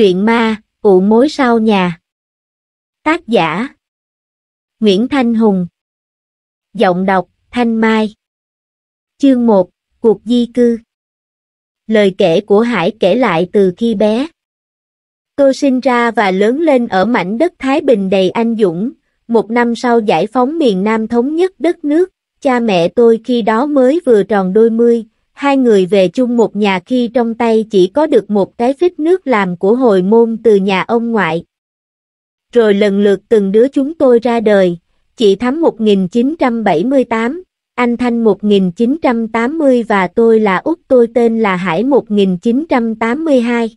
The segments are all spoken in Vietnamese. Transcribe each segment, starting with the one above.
Truyện ma, ụ mối sau nhà. Tác giả. Nguyễn Thanh Hùng. Giọng đọc, Thanh Mai. Chương 1, Cuộc di cư. Lời kể của Hải kể lại từ khi bé. Cô sinh ra và lớn lên ở mảnh đất Thái Bình đầy anh dũng, một năm sau giải phóng miền Nam thống nhất đất nước, cha mẹ tôi khi đó mới vừa tròn đôi mươi, hai người về chung một nhà khi trong tay chỉ có được một cái phích nước làm của hồi môn từ nhà ông ngoại. Rồi lần lượt từng đứa chúng tôi ra đời, chị Thắm 1978, anh Thanh 1980 và tôi là út tôi tên là Hải 1982.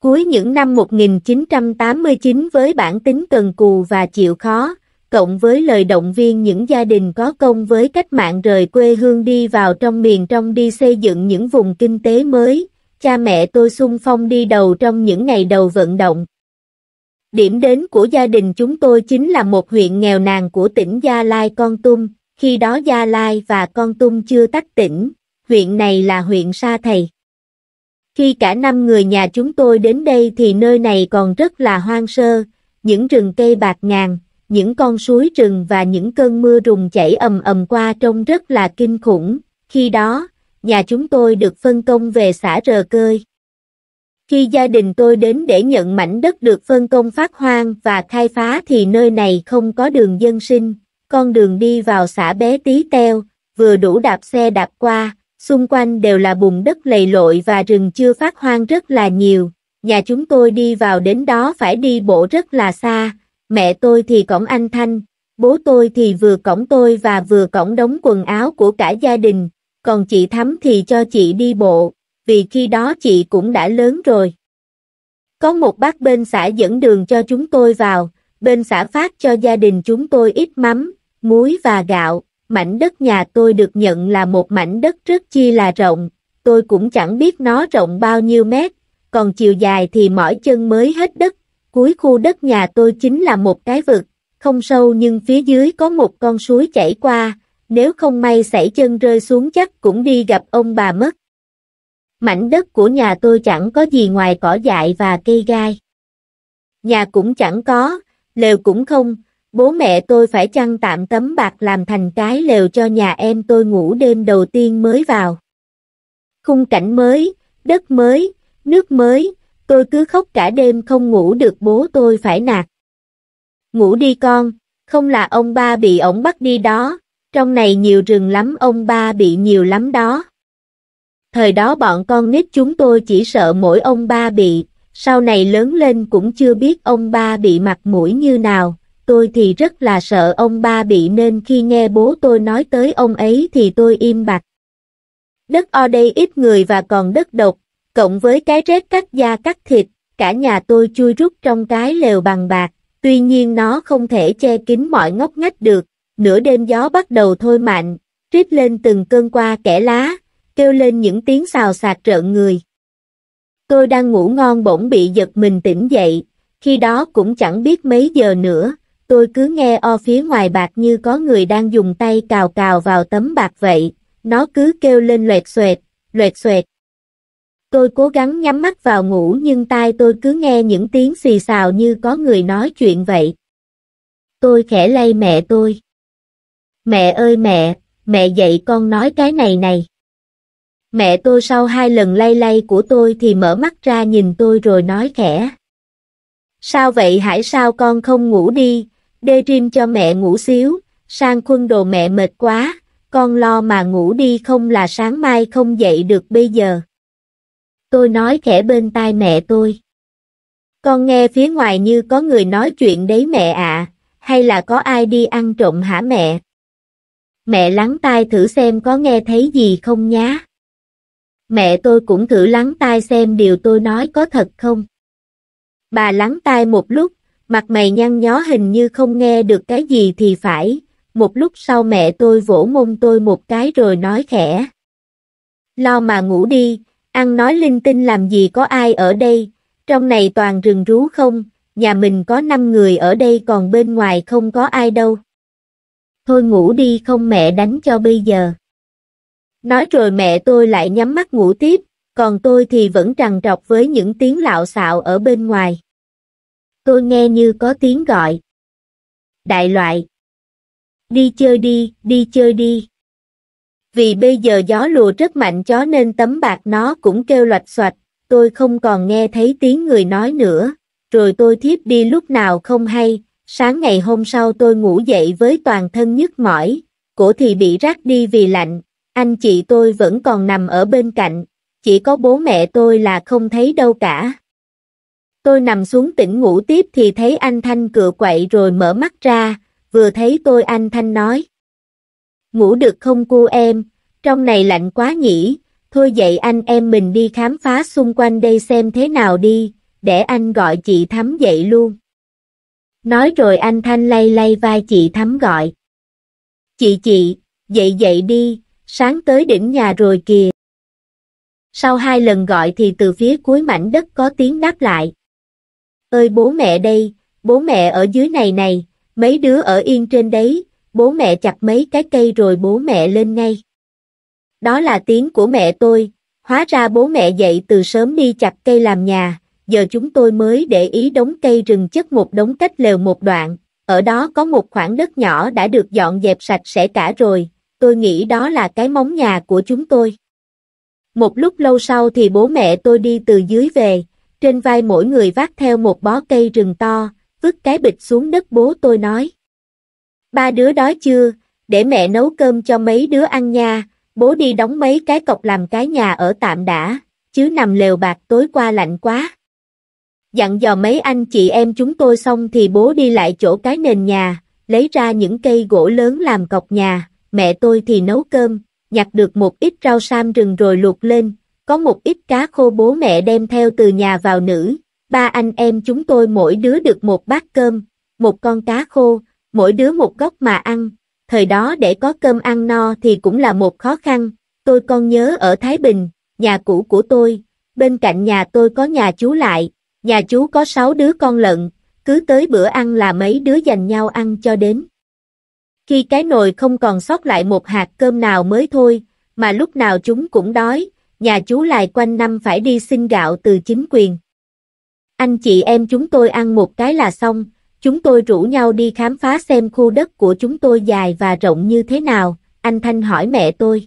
Cuối những năm 1989 với bản tính cần cù và chịu khó, cộng với lời động viên những gia đình có công với cách mạng rời quê hương đi vào trong miền trong đi xây dựng những vùng kinh tế mới, cha mẹ tôi xung phong đi đầu trong những ngày đầu vận động. Điểm đến của gia đình chúng tôi chính là một huyện nghèo nàn của tỉnh Gia Lai Con Tum, khi đó Gia Lai và Con Tum chưa tách tỉnh, huyện này là huyện Sa Thầy. Khi cả năm người nhà chúng tôi đến đây thì nơi này còn rất là hoang sơ, những rừng cây bạc ngàn, những con suối rừng và những cơn mưa rùng chảy ầm ầm qua trông rất là kinh khủng, khi đó, nhà chúng tôi được phân công về xã Rờ Cơi. Khi gia đình tôi đến để nhận mảnh đất được phân công phát hoang và khai phá thì nơi này không có đường dân sinh, con đường đi vào xã bé tí teo, vừa đủ đạp xe đạp qua, xung quanh đều là bùn đất lầy lội và rừng chưa phát hoang rất là nhiều, nhà chúng tôi đi vào đến đó phải đi bộ rất là xa, mẹ tôi thì cõng anh Thanh, bố tôi thì vừa cõng tôi và vừa cõng đống quần áo của cả gia đình, còn chị Thắm thì cho chị đi bộ, vì khi đó chị cũng đã lớn rồi. Có một bác bên xã dẫn đường cho chúng tôi vào, bên xã phát cho gia đình chúng tôi ít mắm, muối và gạo, mảnh đất nhà tôi được nhận là một mảnh đất rất chi là rộng, tôi cũng chẳng biết nó rộng bao nhiêu mét, còn chiều dài thì mỏi chân mới hết đất Cuối khu đất nhà tôi chính là một cái vực, không sâu nhưng phía dưới có một con suối chảy qua, nếu không may xảy chân rơi xuống chắc cũng đi gặp ông bà mất. Mảnh đất của nhà tôi chẳng có gì ngoài cỏ dại và cây gai. Nhà cũng chẳng có, lều cũng không, bố mẹ tôi phải chăng tạm tấm bạc làm thành cái lều cho nhà em tôi ngủ đêm đầu tiên mới vào. Khung cảnh mới, đất mới, nước mới, tôi cứ khóc cả đêm không ngủ được bố tôi phải nạt. Ngủ đi con, không là ông ba bị ổng bắt đi đó, trong này nhiều rừng lắm ông ba bị nhiều lắm đó. Thời đó bọn con nít chúng tôi chỉ sợ mỗi ông ba bị, sau này lớn lên cũng chưa biết ông ba bị mặt mũi như nào, tôi thì rất là sợ ông ba bị nên khi nghe bố tôi nói tới ông ấy thì tôi im bặt. Đất ở đây ít người và còn đất độc, cộng với cái rết cắt da cắt thịt, cả nhà tôi chui rút trong cái lều bằng bạc, tuy nhiên nó không thể che kín mọi ngóc ngách được, nửa đêm gió bắt đầu thôi mạnh, rít lên từng cơn qua kẻ lá, kêu lên những tiếng xào xạc rợn người. Tôi đang ngủ ngon bỗng bị giật mình tỉnh dậy, khi đó cũng chẳng biết mấy giờ nữa, tôi cứ nghe o phía ngoài bạc như có người đang dùng tay cào cào vào tấm bạc vậy, nó cứ kêu lên loẹt xoẹt, loẹt xoẹt, Tôi cố gắng nhắm mắt vào ngủ nhưng tai tôi cứ nghe những tiếng xì xào như có người nói chuyện vậy. Tôi khẽ lay mẹ tôi. Mẹ ơi mẹ, mẹ dạy con nói cái này này. Mẹ tôi sau hai lần lay lay của tôi thì mở mắt ra nhìn tôi rồi nói khẽ. Sao vậy hãy sao con không ngủ đi, đê rim cho mẹ ngủ xíu, sang khuân đồ mẹ mệt quá, con lo mà ngủ đi không là sáng mai không dậy được bây giờ. Tôi nói khẽ bên tai mẹ tôi. Con nghe phía ngoài như có người nói chuyện đấy mẹ ạ, hay là có ai đi ăn trộm hả mẹ? Mẹ lắng tai thử xem có nghe thấy gì không nhá. Mẹ tôi cũng thử lắng tai xem điều tôi nói có thật không. Bà lắng tai một lúc, mặt mày nhăn nhó hình như không nghe được cái gì thì phải, một lúc sau mẹ tôi vỗ mông tôi một cái rồi nói khẽ. Lo mà ngủ đi, Ăn nói linh tinh làm gì có ai ở đây, trong này toàn rừng rú không, nhà mình có 5 người ở đây còn bên ngoài không có ai đâu. Thôi ngủ đi không mẹ đánh cho bây giờ. Nói rồi mẹ tôi lại nhắm mắt ngủ tiếp, còn tôi thì vẫn trằn trọc với những tiếng lạo xạo ở bên ngoài. Tôi nghe như có tiếng gọi. Đại loại. Đi chơi đi, đi chơi đi vì bây giờ gió lùa rất mạnh chó nên tấm bạc nó cũng kêu loạch xoạch, tôi không còn nghe thấy tiếng người nói nữa, rồi tôi thiếp đi lúc nào không hay, sáng ngày hôm sau tôi ngủ dậy với toàn thân nhức mỏi, cổ thì bị rác đi vì lạnh, anh chị tôi vẫn còn nằm ở bên cạnh, chỉ có bố mẹ tôi là không thấy đâu cả. Tôi nằm xuống tỉnh ngủ tiếp thì thấy anh Thanh cựa quậy rồi mở mắt ra, vừa thấy tôi anh Thanh nói. Ngủ được không cô em, trong này lạnh quá nhỉ, thôi dậy anh em mình đi khám phá xung quanh đây xem thế nào đi, để anh gọi chị Thắm dậy luôn. Nói rồi anh Thanh lay lay vai chị Thắm gọi. Chị chị, dậy dậy đi, sáng tới đỉnh nhà rồi kìa. Sau hai lần gọi thì từ phía cuối mảnh đất có tiếng đáp lại. Ơi bố mẹ đây, bố mẹ ở dưới này này, mấy đứa ở yên trên đấy, bố mẹ chặt mấy cái cây rồi bố mẹ lên ngay. Đó là tiếng của mẹ tôi, hóa ra bố mẹ dậy từ sớm đi chặt cây làm nhà, giờ chúng tôi mới để ý đống cây rừng chất một đống cách lều một đoạn, ở đó có một khoảng đất nhỏ đã được dọn dẹp sạch sẽ cả rồi, tôi nghĩ đó là cái móng nhà của chúng tôi. Một lúc lâu sau thì bố mẹ tôi đi từ dưới về, trên vai mỗi người vác theo một bó cây rừng to, vứt cái bịch xuống đất bố tôi nói. Ba đứa đói chưa, để mẹ nấu cơm cho mấy đứa ăn nha, bố đi đóng mấy cái cọc làm cái nhà ở tạm đã, chứ nằm lều bạc tối qua lạnh quá. Dặn dò mấy anh chị em chúng tôi xong thì bố đi lại chỗ cái nền nhà, lấy ra những cây gỗ lớn làm cọc nhà, mẹ tôi thì nấu cơm, nhặt được một ít rau sam rừng rồi luộc lên, có một ít cá khô bố mẹ đem theo từ nhà vào nữ, ba anh em chúng tôi mỗi đứa được một bát cơm, một con cá khô, mỗi đứa một góc mà ăn, thời đó để có cơm ăn no thì cũng là một khó khăn, tôi còn nhớ ở Thái Bình, nhà cũ của tôi, bên cạnh nhà tôi có nhà chú lại, nhà chú có sáu đứa con lợn, cứ tới bữa ăn là mấy đứa dành nhau ăn cho đến. Khi cái nồi không còn sót lại một hạt cơm nào mới thôi, mà lúc nào chúng cũng đói, nhà chú lại quanh năm phải đi xin gạo từ chính quyền. Anh chị em chúng tôi ăn một cái là xong, Chúng tôi rủ nhau đi khám phá xem khu đất của chúng tôi dài và rộng như thế nào, anh Thanh hỏi mẹ tôi.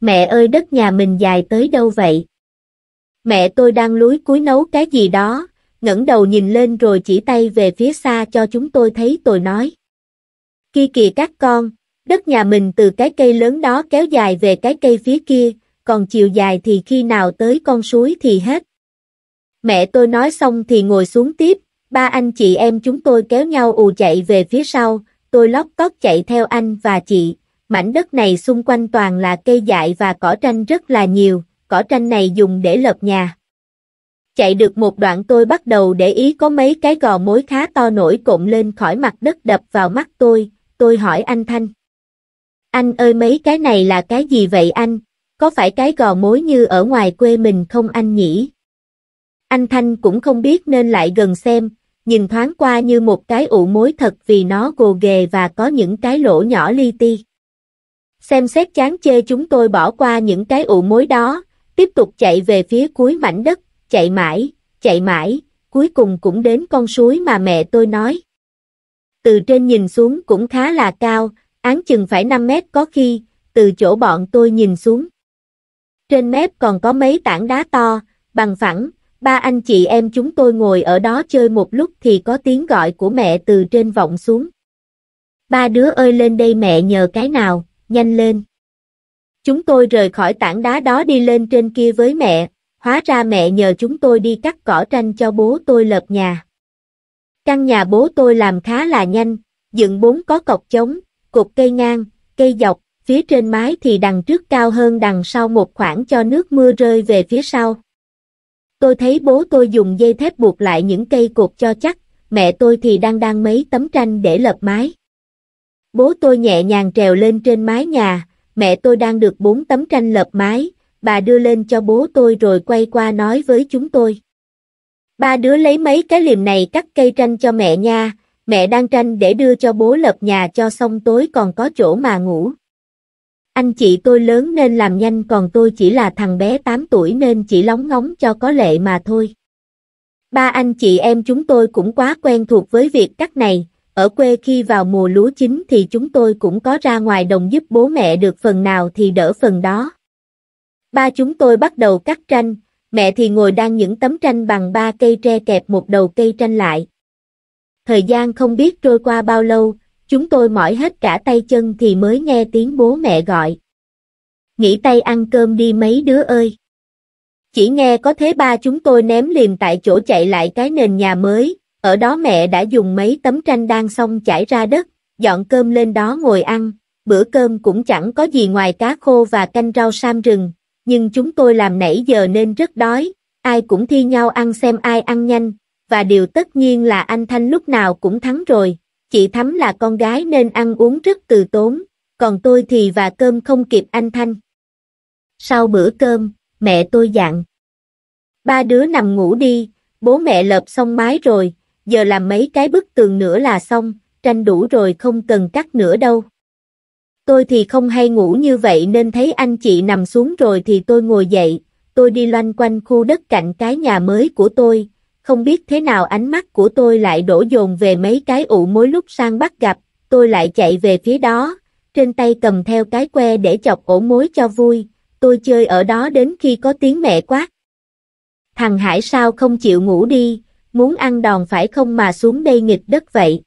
Mẹ ơi đất nhà mình dài tới đâu vậy? Mẹ tôi đang lúi cuối nấu cái gì đó, ngẩng đầu nhìn lên rồi chỉ tay về phía xa cho chúng tôi thấy tôi nói. Kia kìa các con, đất nhà mình từ cái cây lớn đó kéo dài về cái cây phía kia, còn chiều dài thì khi nào tới con suối thì hết. Mẹ tôi nói xong thì ngồi xuống tiếp, Ba anh chị em chúng tôi kéo nhau ù chạy về phía sau, tôi lót cót chạy theo anh và chị. Mảnh đất này xung quanh toàn là cây dại và cỏ tranh rất là nhiều, cỏ tranh này dùng để lợp nhà. Chạy được một đoạn tôi bắt đầu để ý có mấy cái gò mối khá to nổi cộm lên khỏi mặt đất đập vào mắt tôi, tôi hỏi anh Thanh. Anh ơi mấy cái này là cái gì vậy anh, có phải cái gò mối như ở ngoài quê mình không anh nhỉ? Anh Thanh cũng không biết nên lại gần xem, nhìn thoáng qua như một cái ụ mối thật vì nó gồ ghề và có những cái lỗ nhỏ li ti. Xem xét chán chê chúng tôi bỏ qua những cái ụ mối đó, tiếp tục chạy về phía cuối mảnh đất, chạy mãi, chạy mãi, cuối cùng cũng đến con suối mà mẹ tôi nói. Từ trên nhìn xuống cũng khá là cao, án chừng phải 5 mét có khi, từ chỗ bọn tôi nhìn xuống. Trên mép còn có mấy tảng đá to, bằng phẳng, Ba anh chị em chúng tôi ngồi ở đó chơi một lúc thì có tiếng gọi của mẹ từ trên vọng xuống. Ba đứa ơi lên đây mẹ nhờ cái nào, nhanh lên. Chúng tôi rời khỏi tảng đá đó đi lên trên kia với mẹ, hóa ra mẹ nhờ chúng tôi đi cắt cỏ tranh cho bố tôi lợp nhà. Căn nhà bố tôi làm khá là nhanh, dựng bốn có cọc chống, cột cây ngang, cây dọc, phía trên mái thì đằng trước cao hơn đằng sau một khoảng cho nước mưa rơi về phía sau. Tôi thấy bố tôi dùng dây thép buộc lại những cây cột cho chắc, mẹ tôi thì đang đang mấy tấm tranh để lợp mái. Bố tôi nhẹ nhàng trèo lên trên mái nhà, mẹ tôi đang được bốn tấm tranh lợp mái, bà đưa lên cho bố tôi rồi quay qua nói với chúng tôi. Ba đứa lấy mấy cái liềm này cắt cây tranh cho mẹ nha, mẹ đang tranh để đưa cho bố lợp nhà cho xong tối còn có chỗ mà ngủ. Anh chị tôi lớn nên làm nhanh còn tôi chỉ là thằng bé 8 tuổi nên chỉ lóng ngóng cho có lệ mà thôi. Ba anh chị em chúng tôi cũng quá quen thuộc với việc cắt này, ở quê khi vào mùa lúa chín thì chúng tôi cũng có ra ngoài đồng giúp bố mẹ được phần nào thì đỡ phần đó. Ba chúng tôi bắt đầu cắt tranh, mẹ thì ngồi đan những tấm tranh bằng ba cây tre kẹp một đầu cây tranh lại. Thời gian không biết trôi qua bao lâu, Chúng tôi mỏi hết cả tay chân thì mới nghe tiếng bố mẹ gọi. Nghỉ tay ăn cơm đi mấy đứa ơi. Chỉ nghe có thế ba chúng tôi ném liềm tại chỗ chạy lại cái nền nhà mới, ở đó mẹ đã dùng mấy tấm tranh đang xong chải ra đất, dọn cơm lên đó ngồi ăn, bữa cơm cũng chẳng có gì ngoài cá khô và canh rau sam rừng, nhưng chúng tôi làm nãy giờ nên rất đói, ai cũng thi nhau ăn xem ai ăn nhanh, và điều tất nhiên là anh Thanh lúc nào cũng thắng rồi, chị Thắm là con gái nên ăn uống rất từ tốn, còn tôi thì và cơm không kịp anh Thanh. Sau bữa cơm, mẹ tôi dặn. Ba đứa nằm ngủ đi, bố mẹ lợp xong mái rồi, giờ làm mấy cái bức tường nữa là xong, tranh đủ rồi không cần cắt nữa đâu. Tôi thì không hay ngủ như vậy nên thấy anh chị nằm xuống rồi thì tôi ngồi dậy, tôi đi loanh quanh khu đất cạnh cái nhà mới của tôi, không biết thế nào ánh mắt của tôi lại đổ dồn về mấy cái ụ mối lúc sang bắt gặp, tôi lại chạy về phía đó, trên tay cầm theo cái que để chọc ổ mối cho vui, tôi chơi ở đó đến khi có tiếng mẹ quát. Thằng Hải sao không chịu ngủ đi, muốn ăn đòn phải không mà xuống đây nghịch đất vậy.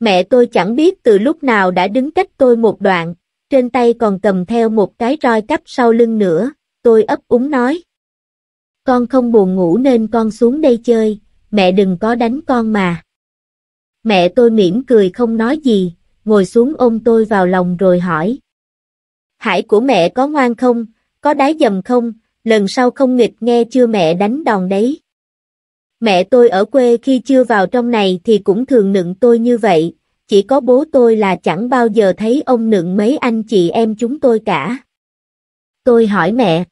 Mẹ tôi chẳng biết từ lúc nào đã đứng cách tôi một đoạn, trên tay còn cầm theo một cái roi cắp sau lưng nữa, tôi ấp úng nói. Con không buồn ngủ nên con xuống đây chơi, mẹ đừng có đánh con mà. Mẹ tôi mỉm cười không nói gì, ngồi xuống ôm tôi vào lòng rồi hỏi. Hải của mẹ có ngoan không, có đái dầm không, lần sau không nghịch nghe chưa mẹ đánh đòn đấy. Mẹ tôi ở quê khi chưa vào trong này thì cũng thường nựng tôi như vậy, chỉ có bố tôi là chẳng bao giờ thấy ông nựng mấy anh chị em chúng tôi cả. Tôi hỏi mẹ,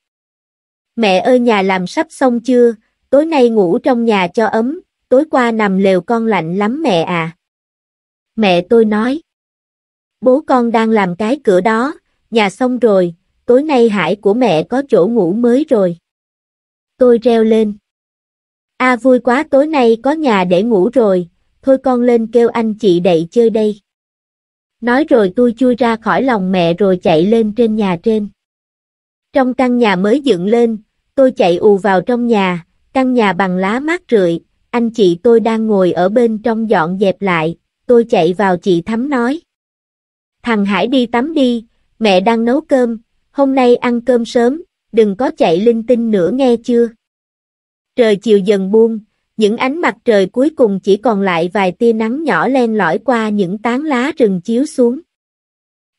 Mẹ ơi nhà làm sắp xong chưa, tối nay ngủ trong nhà cho ấm, tối qua nằm lều con lạnh lắm mẹ à. Mẹ tôi nói. Bố con đang làm cái cửa đó, nhà xong rồi, tối nay hải của mẹ có chỗ ngủ mới rồi. Tôi reo lên. A à vui quá tối nay có nhà để ngủ rồi, thôi con lên kêu anh chị đậy chơi đây. Nói rồi tôi chui ra khỏi lòng mẹ rồi chạy lên trên nhà trên. Trong căn nhà mới dựng lên, tôi chạy ù vào trong nhà, căn nhà bằng lá mát rượi, anh chị tôi đang ngồi ở bên trong dọn dẹp lại, tôi chạy vào chị Thắm nói. Thằng Hải đi tắm đi, mẹ đang nấu cơm, hôm nay ăn cơm sớm, đừng có chạy linh tinh nữa nghe chưa. Trời chiều dần buông, những ánh mặt trời cuối cùng chỉ còn lại vài tia nắng nhỏ len lỏi qua những tán lá rừng chiếu xuống.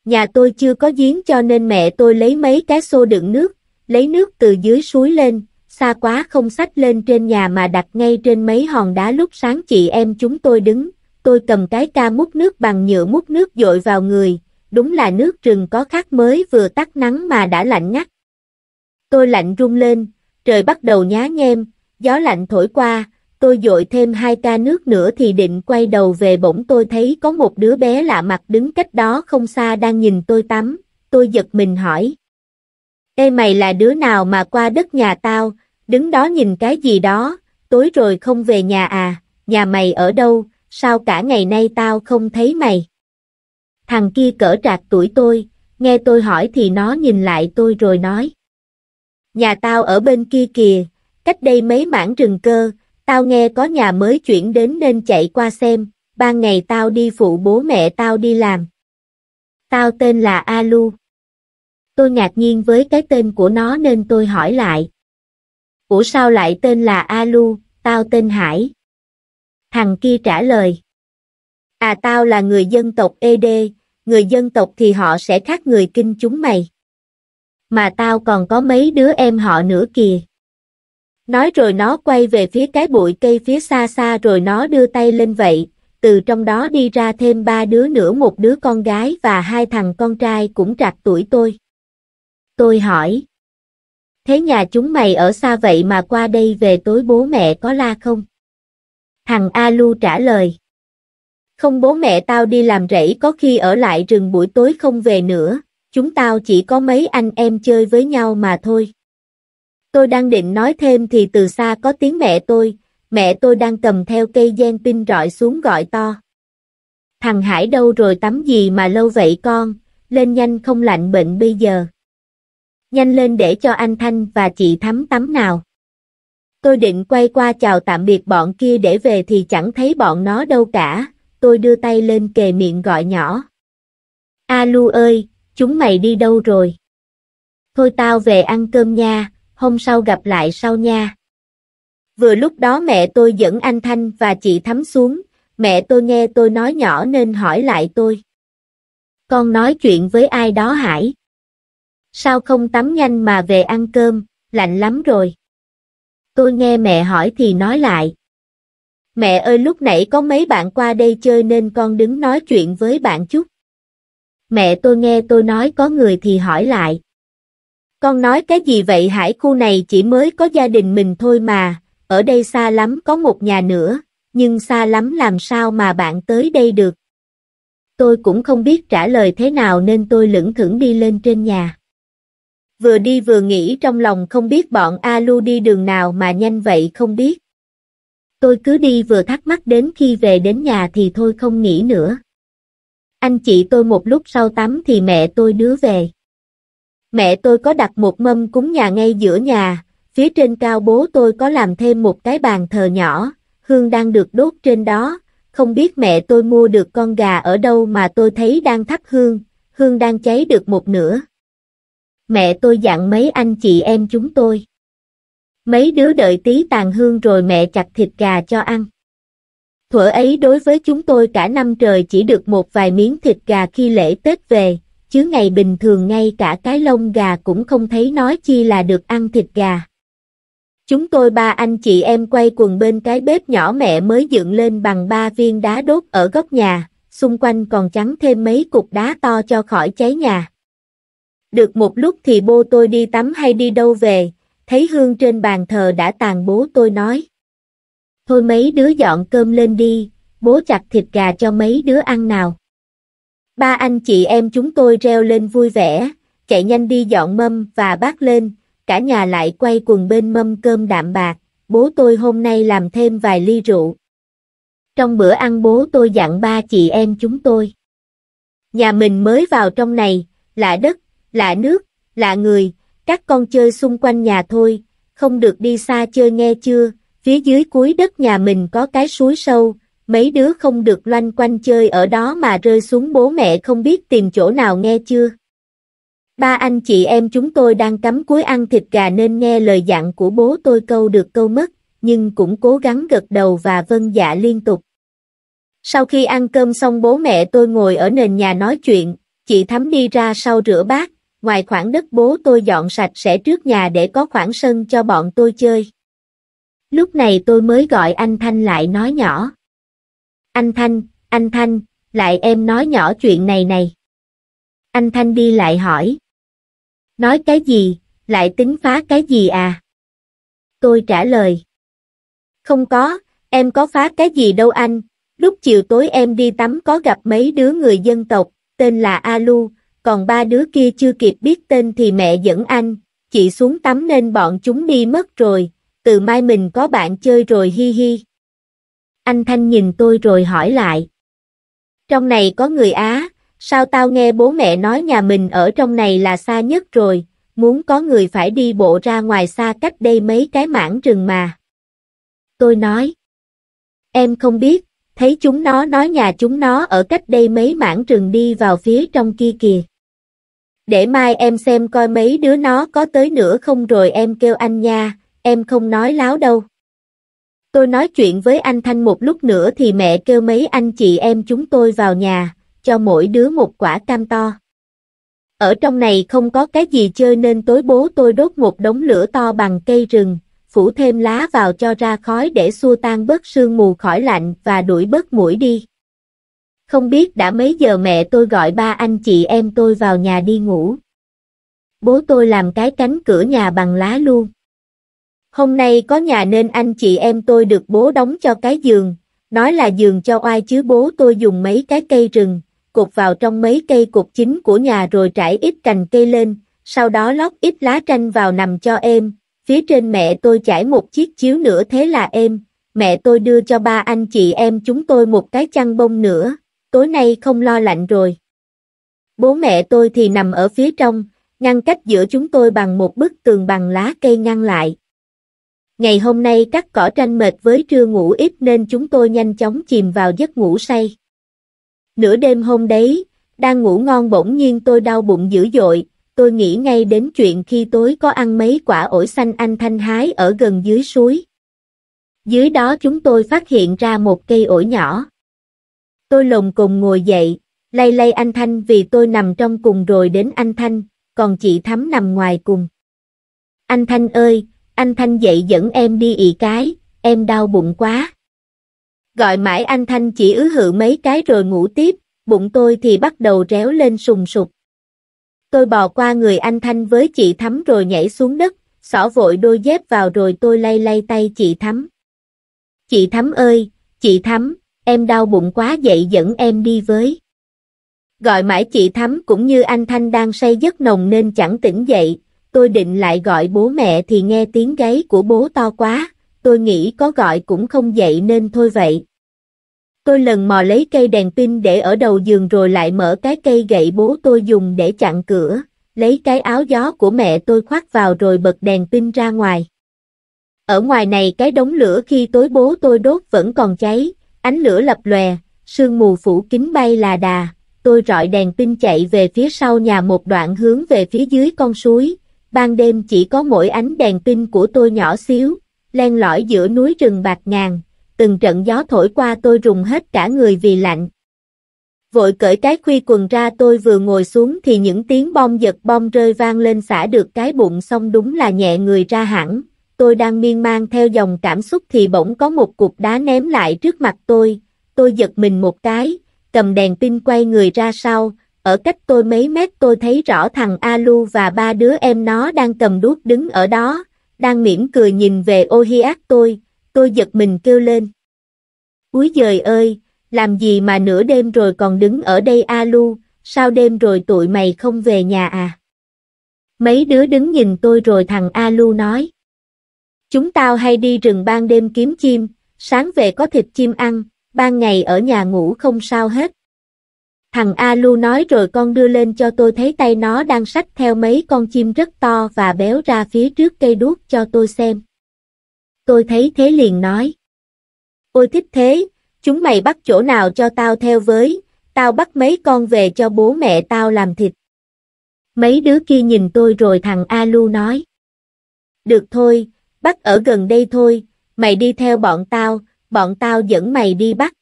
Nhà tôi chưa có giếng cho nên mẹ tôi lấy mấy cái xô đựng nước, lấy nước từ dưới suối lên, xa quá không xách lên trên nhà mà đặt ngay trên mấy hòn đá lúc sáng chị em chúng tôi đứng, tôi cầm cái ca múc nước bằng nhựa múc nước dội vào người, đúng là nước rừng có khác mới vừa tắt nắng mà đã lạnh ngắt. Tôi lạnh run lên, trời bắt đầu nhá nhem, gió lạnh thổi qua, tôi dội thêm hai ca nước nữa thì định quay đầu về bỗng tôi thấy có một đứa bé lạ mặt đứng cách đó không xa đang nhìn tôi tắm, tôi giật mình hỏi. Ê mày là đứa nào mà qua đất nhà tao, đứng đó nhìn cái gì đó, tối rồi không về nhà à, nhà mày ở đâu, sao cả ngày nay tao không thấy mày. Thằng kia cỡ trạc tuổi tôi, nghe tôi hỏi thì nó nhìn lại tôi rồi nói. Nhà tao ở bên kia kìa, cách đây mấy mảng rừng cơ, Tao nghe có nhà mới chuyển đến nên chạy qua xem, ban ngày tao đi phụ bố mẹ tao đi làm. Tao tên là Alu. Tôi ngạc nhiên với cái tên của nó nên tôi hỏi lại. Ủa sao lại tên là Alu, tao tên Hải. Thằng kia trả lời. À tao là người dân tộc ED, người dân tộc thì họ sẽ khác người kinh chúng mày. Mà tao còn có mấy đứa em họ nữa kìa. Nói rồi nó quay về phía cái bụi cây phía xa xa rồi nó đưa tay lên vậy, từ trong đó đi ra thêm ba đứa nữa một đứa con gái và hai thằng con trai cũng trạc tuổi tôi. Tôi hỏi. Thế nhà chúng mày ở xa vậy mà qua đây về tối bố mẹ có la không? Thằng a lu trả lời. Không bố mẹ tao đi làm rẫy có khi ở lại rừng buổi tối không về nữa, chúng tao chỉ có mấy anh em chơi với nhau mà thôi. Tôi đang định nói thêm thì từ xa có tiếng mẹ tôi, mẹ tôi đang cầm theo cây gen pin rọi xuống gọi to. Thằng Hải đâu rồi tắm gì mà lâu vậy con, lên nhanh không lạnh bệnh bây giờ. Nhanh lên để cho anh Thanh và chị Thắm tắm nào. Tôi định quay qua chào tạm biệt bọn kia để về thì chẳng thấy bọn nó đâu cả, tôi đưa tay lên kề miệng gọi nhỏ. A Lu ơi, chúng mày đi đâu rồi? Thôi tao về ăn cơm nha, hôm sau gặp lại sau nha. Vừa lúc đó mẹ tôi dẫn anh Thanh và chị Thắm xuống, mẹ tôi nghe tôi nói nhỏ nên hỏi lại tôi. Con nói chuyện với ai đó Hải? Sao không tắm nhanh mà về ăn cơm, lạnh lắm rồi. Tôi nghe mẹ hỏi thì nói lại. Mẹ ơi lúc nãy có mấy bạn qua đây chơi nên con đứng nói chuyện với bạn chút. Mẹ tôi nghe tôi nói có người thì hỏi lại. Con nói cái gì vậy hải khu này chỉ mới có gia đình mình thôi mà, ở đây xa lắm có một nhà nữa, nhưng xa lắm làm sao mà bạn tới đây được. Tôi cũng không biết trả lời thế nào nên tôi lững thững đi lên trên nhà. Vừa đi vừa nghĩ trong lòng không biết bọn Alu đi đường nào mà nhanh vậy không biết. Tôi cứ đi vừa thắc mắc đến khi về đến nhà thì thôi không nghĩ nữa. Anh chị tôi một lúc sau tắm thì mẹ tôi đứa về mẹ tôi có đặt một mâm cúng nhà ngay giữa nhà, phía trên cao bố tôi có làm thêm một cái bàn thờ nhỏ, hương đang được đốt trên đó, không biết mẹ tôi mua được con gà ở đâu mà tôi thấy đang thắp hương, hương đang cháy được một nửa. Mẹ tôi dặn mấy anh chị em chúng tôi. Mấy đứa đợi tí tàn hương rồi mẹ chặt thịt gà cho ăn. Thuở ấy đối với chúng tôi cả năm trời chỉ được một vài miếng thịt gà khi lễ Tết về, chứ ngày bình thường ngay cả cái lông gà cũng không thấy nói chi là được ăn thịt gà. Chúng tôi ba anh chị em quay quần bên cái bếp nhỏ mẹ mới dựng lên bằng ba viên đá đốt ở góc nhà, xung quanh còn chắn thêm mấy cục đá to cho khỏi cháy nhà. Được một lúc thì bố tôi đi tắm hay đi đâu về, thấy hương trên bàn thờ đã tàn bố tôi nói. Thôi mấy đứa dọn cơm lên đi, bố chặt thịt gà cho mấy đứa ăn nào. Ba anh chị em chúng tôi reo lên vui vẻ, chạy nhanh đi dọn mâm và bát lên, cả nhà lại quay quần bên mâm cơm đạm bạc, bố tôi hôm nay làm thêm vài ly rượu. Trong bữa ăn bố tôi dặn ba chị em chúng tôi. Nhà mình mới vào trong này, lạ đất, lạ nước, lạ người, các con chơi xung quanh nhà thôi, không được đi xa chơi nghe chưa, phía dưới cuối đất nhà mình có cái suối sâu, mấy đứa không được loanh quanh chơi ở đó mà rơi xuống bố mẹ không biết tìm chỗ nào nghe chưa. Ba anh chị em chúng tôi đang cắm cúi ăn thịt gà nên nghe lời dặn của bố tôi câu được câu mất, nhưng cũng cố gắng gật đầu và vâng dạ liên tục. Sau khi ăn cơm xong bố mẹ tôi ngồi ở nền nhà nói chuyện, chị Thắm đi ra sau rửa bát, ngoài khoảng đất bố tôi dọn sạch sẽ trước nhà để có khoảng sân cho bọn tôi chơi. Lúc này tôi mới gọi anh Thanh lại nói nhỏ. Anh Thanh, anh Thanh, lại em nói nhỏ chuyện này này. Anh Thanh đi lại hỏi. Nói cái gì, lại tính phá cái gì à? Tôi trả lời. Không có, em có phá cái gì đâu anh. Lúc chiều tối em đi tắm có gặp mấy đứa người dân tộc, tên là Alu, còn ba đứa kia chưa kịp biết tên thì mẹ dẫn anh, chị xuống tắm nên bọn chúng đi mất rồi, từ mai mình có bạn chơi rồi hi hi. Anh Thanh nhìn tôi rồi hỏi lại. Trong này có người Á, sao tao nghe bố mẹ nói nhà mình ở trong này là xa nhất rồi, muốn có người phải đi bộ ra ngoài xa cách đây mấy cái mảng rừng mà. Tôi nói. Em không biết, thấy chúng nó nói nhà chúng nó ở cách đây mấy mảng rừng đi vào phía trong kia kìa. Để mai em xem coi mấy đứa nó có tới nữa không rồi em kêu anh nha, em không nói láo đâu. Tôi nói chuyện với anh Thanh một lúc nữa thì mẹ kêu mấy anh chị em chúng tôi vào nhà, cho mỗi đứa một quả cam to. Ở trong này không có cái gì chơi nên tối bố tôi đốt một đống lửa to bằng cây rừng, phủ thêm lá vào cho ra khói để xua tan bớt sương mù khỏi lạnh và đuổi bớt mũi đi. Không biết đã mấy giờ mẹ tôi gọi ba anh chị em tôi vào nhà đi ngủ. Bố tôi làm cái cánh cửa nhà bằng lá luôn. Hôm nay có nhà nên anh chị em tôi được bố đóng cho cái giường, nói là giường cho oai chứ bố tôi dùng mấy cái cây rừng, cột vào trong mấy cây cột chính của nhà rồi trải ít cành cây lên, sau đó lót ít lá tranh vào nằm cho em, phía trên mẹ tôi trải một chiếc chiếu nữa thế là em, mẹ tôi đưa cho ba anh chị em chúng tôi một cái chăn bông nữa, tối nay không lo lạnh rồi. Bố mẹ tôi thì nằm ở phía trong, ngăn cách giữa chúng tôi bằng một bức tường bằng lá cây ngăn lại. Ngày hôm nay cắt cỏ tranh mệt với trưa ngủ ít nên chúng tôi nhanh chóng chìm vào giấc ngủ say. Nửa đêm hôm đấy, đang ngủ ngon bỗng nhiên tôi đau bụng dữ dội, tôi nghĩ ngay đến chuyện khi tối có ăn mấy quả ổi xanh anh Thanh hái ở gần dưới suối. Dưới đó chúng tôi phát hiện ra một cây ổi nhỏ. Tôi lồng cùng ngồi dậy, lay lay anh Thanh vì tôi nằm trong cùng rồi đến anh Thanh, còn chị Thắm nằm ngoài cùng. Anh Thanh ơi, anh Thanh dậy dẫn em đi ị cái, em đau bụng quá. Gọi mãi anh Thanh chỉ ứ hự mấy cái rồi ngủ tiếp, bụng tôi thì bắt đầu réo lên sùng sục. Tôi bò qua người anh Thanh với chị Thắm rồi nhảy xuống đất, xỏ vội đôi dép vào rồi tôi lay lay tay chị Thắm. Chị Thắm ơi, chị Thắm, em đau bụng quá dậy dẫn em đi với. Gọi mãi chị Thắm cũng như anh Thanh đang say giấc nồng nên chẳng tỉnh dậy, tôi định lại gọi bố mẹ thì nghe tiếng gáy của bố to quá, tôi nghĩ có gọi cũng không dậy nên thôi vậy. Tôi lần mò lấy cây đèn pin để ở đầu giường rồi lại mở cái cây gậy bố tôi dùng để chặn cửa, lấy cái áo gió của mẹ tôi khoác vào rồi bật đèn pin ra ngoài. Ở ngoài này cái đống lửa khi tối bố tôi đốt vẫn còn cháy, ánh lửa lập lòe, sương mù phủ kín bay là đà, tôi rọi đèn pin chạy về phía sau nhà một đoạn hướng về phía dưới con suối, ban đêm chỉ có mỗi ánh đèn pin của tôi nhỏ xíu, len lỏi giữa núi rừng bạc ngàn, từng trận gió thổi qua tôi rùng hết cả người vì lạnh. Vội cởi cái khuy quần ra tôi vừa ngồi xuống thì những tiếng bom giật bom rơi vang lên xả được cái bụng xong đúng là nhẹ người ra hẳn. Tôi đang miên man theo dòng cảm xúc thì bỗng có một cục đá ném lại trước mặt tôi. Tôi giật mình một cái, cầm đèn pin quay người ra sau, ở cách tôi mấy mét tôi thấy rõ thằng Alu và ba đứa em nó đang cầm đuốc đứng ở đó, đang mỉm cười nhìn về ô tôi, tôi giật mình kêu lên. Úi giời ơi, làm gì mà nửa đêm rồi còn đứng ở đây Alu, sao đêm rồi tụi mày không về nhà à? Mấy đứa đứng nhìn tôi rồi thằng Alu nói. Chúng tao hay đi rừng ban đêm kiếm chim, sáng về có thịt chim ăn, ban ngày ở nhà ngủ không sao hết, Thằng A Lu nói rồi con đưa lên cho tôi thấy tay nó đang sách theo mấy con chim rất to và béo ra phía trước cây đuốc cho tôi xem. Tôi thấy thế liền nói. Ôi thích thế, chúng mày bắt chỗ nào cho tao theo với, tao bắt mấy con về cho bố mẹ tao làm thịt. Mấy đứa kia nhìn tôi rồi thằng A Lu nói. Được thôi, bắt ở gần đây thôi, mày đi theo bọn tao, bọn tao dẫn mày đi bắt.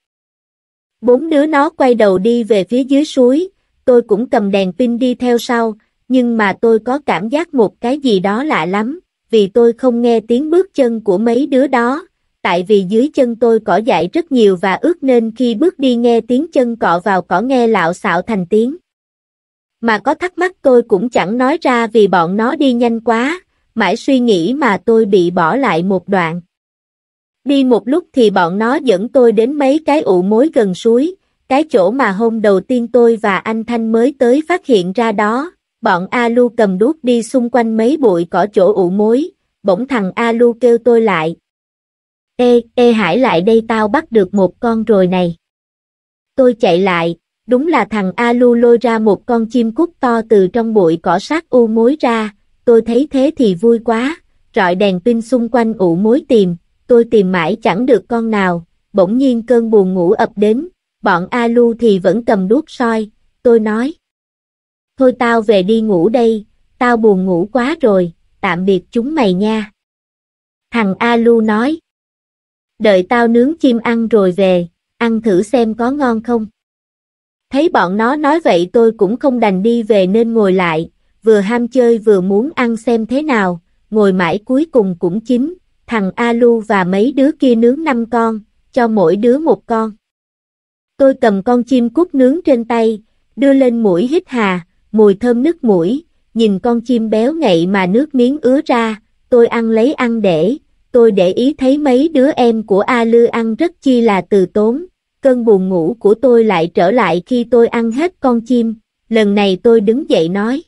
Bốn đứa nó quay đầu đi về phía dưới suối, tôi cũng cầm đèn pin đi theo sau, nhưng mà tôi có cảm giác một cái gì đó lạ lắm, vì tôi không nghe tiếng bước chân của mấy đứa đó, tại vì dưới chân tôi cỏ dại rất nhiều và ướt nên khi bước đi nghe tiếng chân cọ vào cỏ nghe lạo xạo thành tiếng. Mà có thắc mắc tôi cũng chẳng nói ra vì bọn nó đi nhanh quá, mãi suy nghĩ mà tôi bị bỏ lại một đoạn. Đi một lúc thì bọn nó dẫn tôi đến mấy cái ụ mối gần suối, cái chỗ mà hôm đầu tiên tôi và anh Thanh mới tới phát hiện ra đó. Bọn Alu cầm đuốc đi xung quanh mấy bụi cỏ chỗ ụ mối, bỗng thằng Alu kêu tôi lại. Ê, ê Hải lại đây tao bắt được một con rồi này. Tôi chạy lại, đúng là thằng Alu lôi ra một con chim cút to từ trong bụi cỏ sát u mối ra, tôi thấy thế thì vui quá, rọi đèn pin xung quanh ụ mối tìm, tôi tìm mãi chẳng được con nào, bỗng nhiên cơn buồn ngủ ập đến, bọn A Lu thì vẫn cầm đuốc soi, tôi nói. Thôi tao về đi ngủ đây, tao buồn ngủ quá rồi, tạm biệt chúng mày nha. Thằng A Lu nói. Đợi tao nướng chim ăn rồi về, ăn thử xem có ngon không. Thấy bọn nó nói vậy tôi cũng không đành đi về nên ngồi lại, vừa ham chơi vừa muốn ăn xem thế nào, ngồi mãi cuối cùng cũng chín, thằng Alu và mấy đứa kia nướng năm con, cho mỗi đứa một con. Tôi cầm con chim cút nướng trên tay, đưa lên mũi hít hà, mùi thơm nứt mũi, nhìn con chim béo ngậy mà nước miếng ứa ra, tôi ăn lấy ăn để, tôi để ý thấy mấy đứa em của A Lư ăn rất chi là từ tốn, cơn buồn ngủ của tôi lại trở lại khi tôi ăn hết con chim, lần này tôi đứng dậy nói.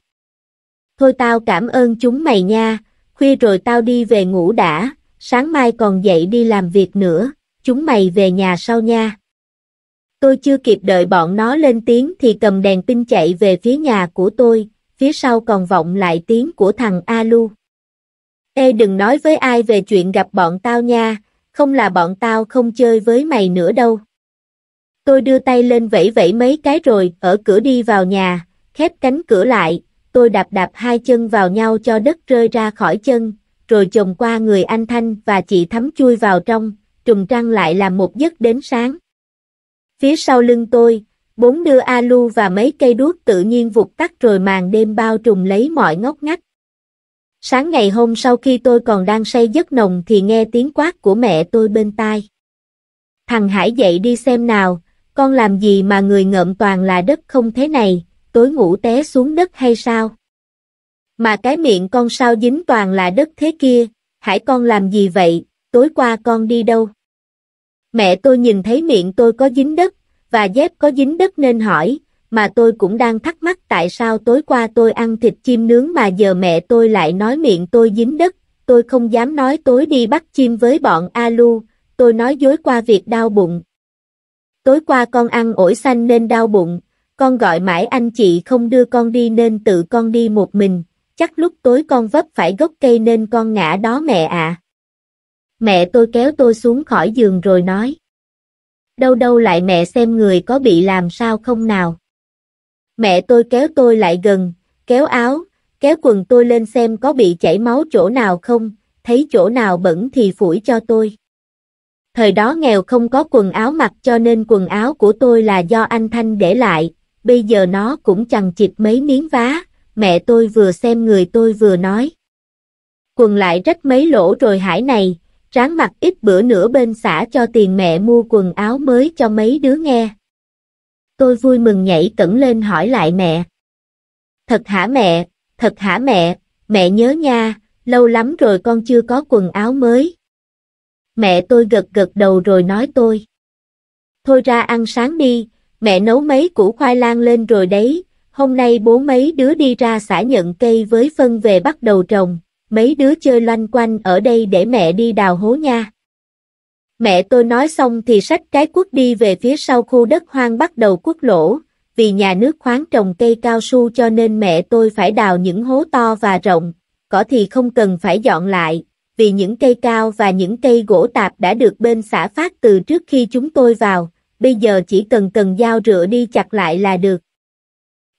Thôi tao cảm ơn chúng mày nha, khuya rồi tao đi về ngủ đã, sáng mai còn dậy đi làm việc nữa, chúng mày về nhà sau nha. Tôi chưa kịp đợi bọn nó lên tiếng thì cầm đèn pin chạy về phía nhà của tôi, phía sau còn vọng lại tiếng của thằng Alu. Ê đừng nói với ai về chuyện gặp bọn tao nha, không là bọn tao không chơi với mày nữa đâu. Tôi đưa tay lên vẫy vẫy mấy cái rồi, ở cửa đi vào nhà, khép cánh cửa lại, tôi đạp đạp hai chân vào nhau cho đất rơi ra khỏi chân, rồi chồng qua người anh Thanh và chị Thắm chui vào trong, trùng trăng lại làm một giấc đến sáng. Phía sau lưng tôi, bốn đưa alu và mấy cây đuốc tự nhiên vụt tắt rồi màn đêm bao trùm lấy mọi ngóc ngách. Sáng ngày hôm sau khi tôi còn đang say giấc nồng thì nghe tiếng quát của mẹ tôi bên tai. Thằng Hải dậy đi xem nào, con làm gì mà người ngợm toàn là đất không thế này, tối ngủ té xuống đất hay sao? Mà cái miệng con sao dính toàn là đất thế kia, hải con làm gì vậy, tối qua con đi đâu? Mẹ tôi nhìn thấy miệng tôi có dính đất, và dép có dính đất nên hỏi, mà tôi cũng đang thắc mắc tại sao tối qua tôi ăn thịt chim nướng mà giờ mẹ tôi lại nói miệng tôi dính đất, tôi không dám nói tối đi bắt chim với bọn Alu, tôi nói dối qua việc đau bụng. Tối qua con ăn ổi xanh nên đau bụng, con gọi mãi anh chị không đưa con đi nên tự con đi một mình, chắc lúc tối con vấp phải gốc cây nên con ngã đó mẹ ạ. Mẹ tôi kéo tôi xuống khỏi giường rồi nói. Đâu đâu lại mẹ xem người có bị làm sao không nào. Mẹ tôi kéo tôi lại gần, kéo áo, kéo quần tôi lên xem có bị chảy máu chỗ nào không, thấy chỗ nào bẩn thì phủi cho tôi. Thời đó nghèo không có quần áo mặc cho nên quần áo của tôi là do anh Thanh để lại, bây giờ nó cũng chằng chịt mấy miếng vá, mẹ tôi vừa xem người tôi vừa nói. Quần lại rách mấy lỗ rồi hải này, ráng mặc ít bữa nữa bên xã cho tiền mẹ mua quần áo mới cho mấy đứa nghe. Tôi vui mừng nhảy cẩn lên hỏi lại mẹ. Thật hả mẹ, thật hả mẹ, mẹ nhớ nha, lâu lắm rồi con chưa có quần áo mới. Mẹ tôi gật gật đầu rồi nói tôi. Thôi ra ăn sáng đi, mẹ nấu mấy củ khoai lang lên rồi đấy, Hôm nay bố mấy đứa đi ra xã nhận cây với phân về bắt đầu trồng, mấy đứa chơi loanh quanh ở đây để mẹ đi đào hố nha. Mẹ tôi nói xong thì sách cái cuốc đi về phía sau khu đất hoang bắt đầu quốc lỗ, vì nhà nước khoáng trồng cây cao su cho nên mẹ tôi phải đào những hố to và rộng, cỏ thì không cần phải dọn lại, vì những cây cao và những cây gỗ tạp đã được bên xã phát từ trước khi chúng tôi vào, bây giờ chỉ cần cần dao rửa đi chặt lại là được.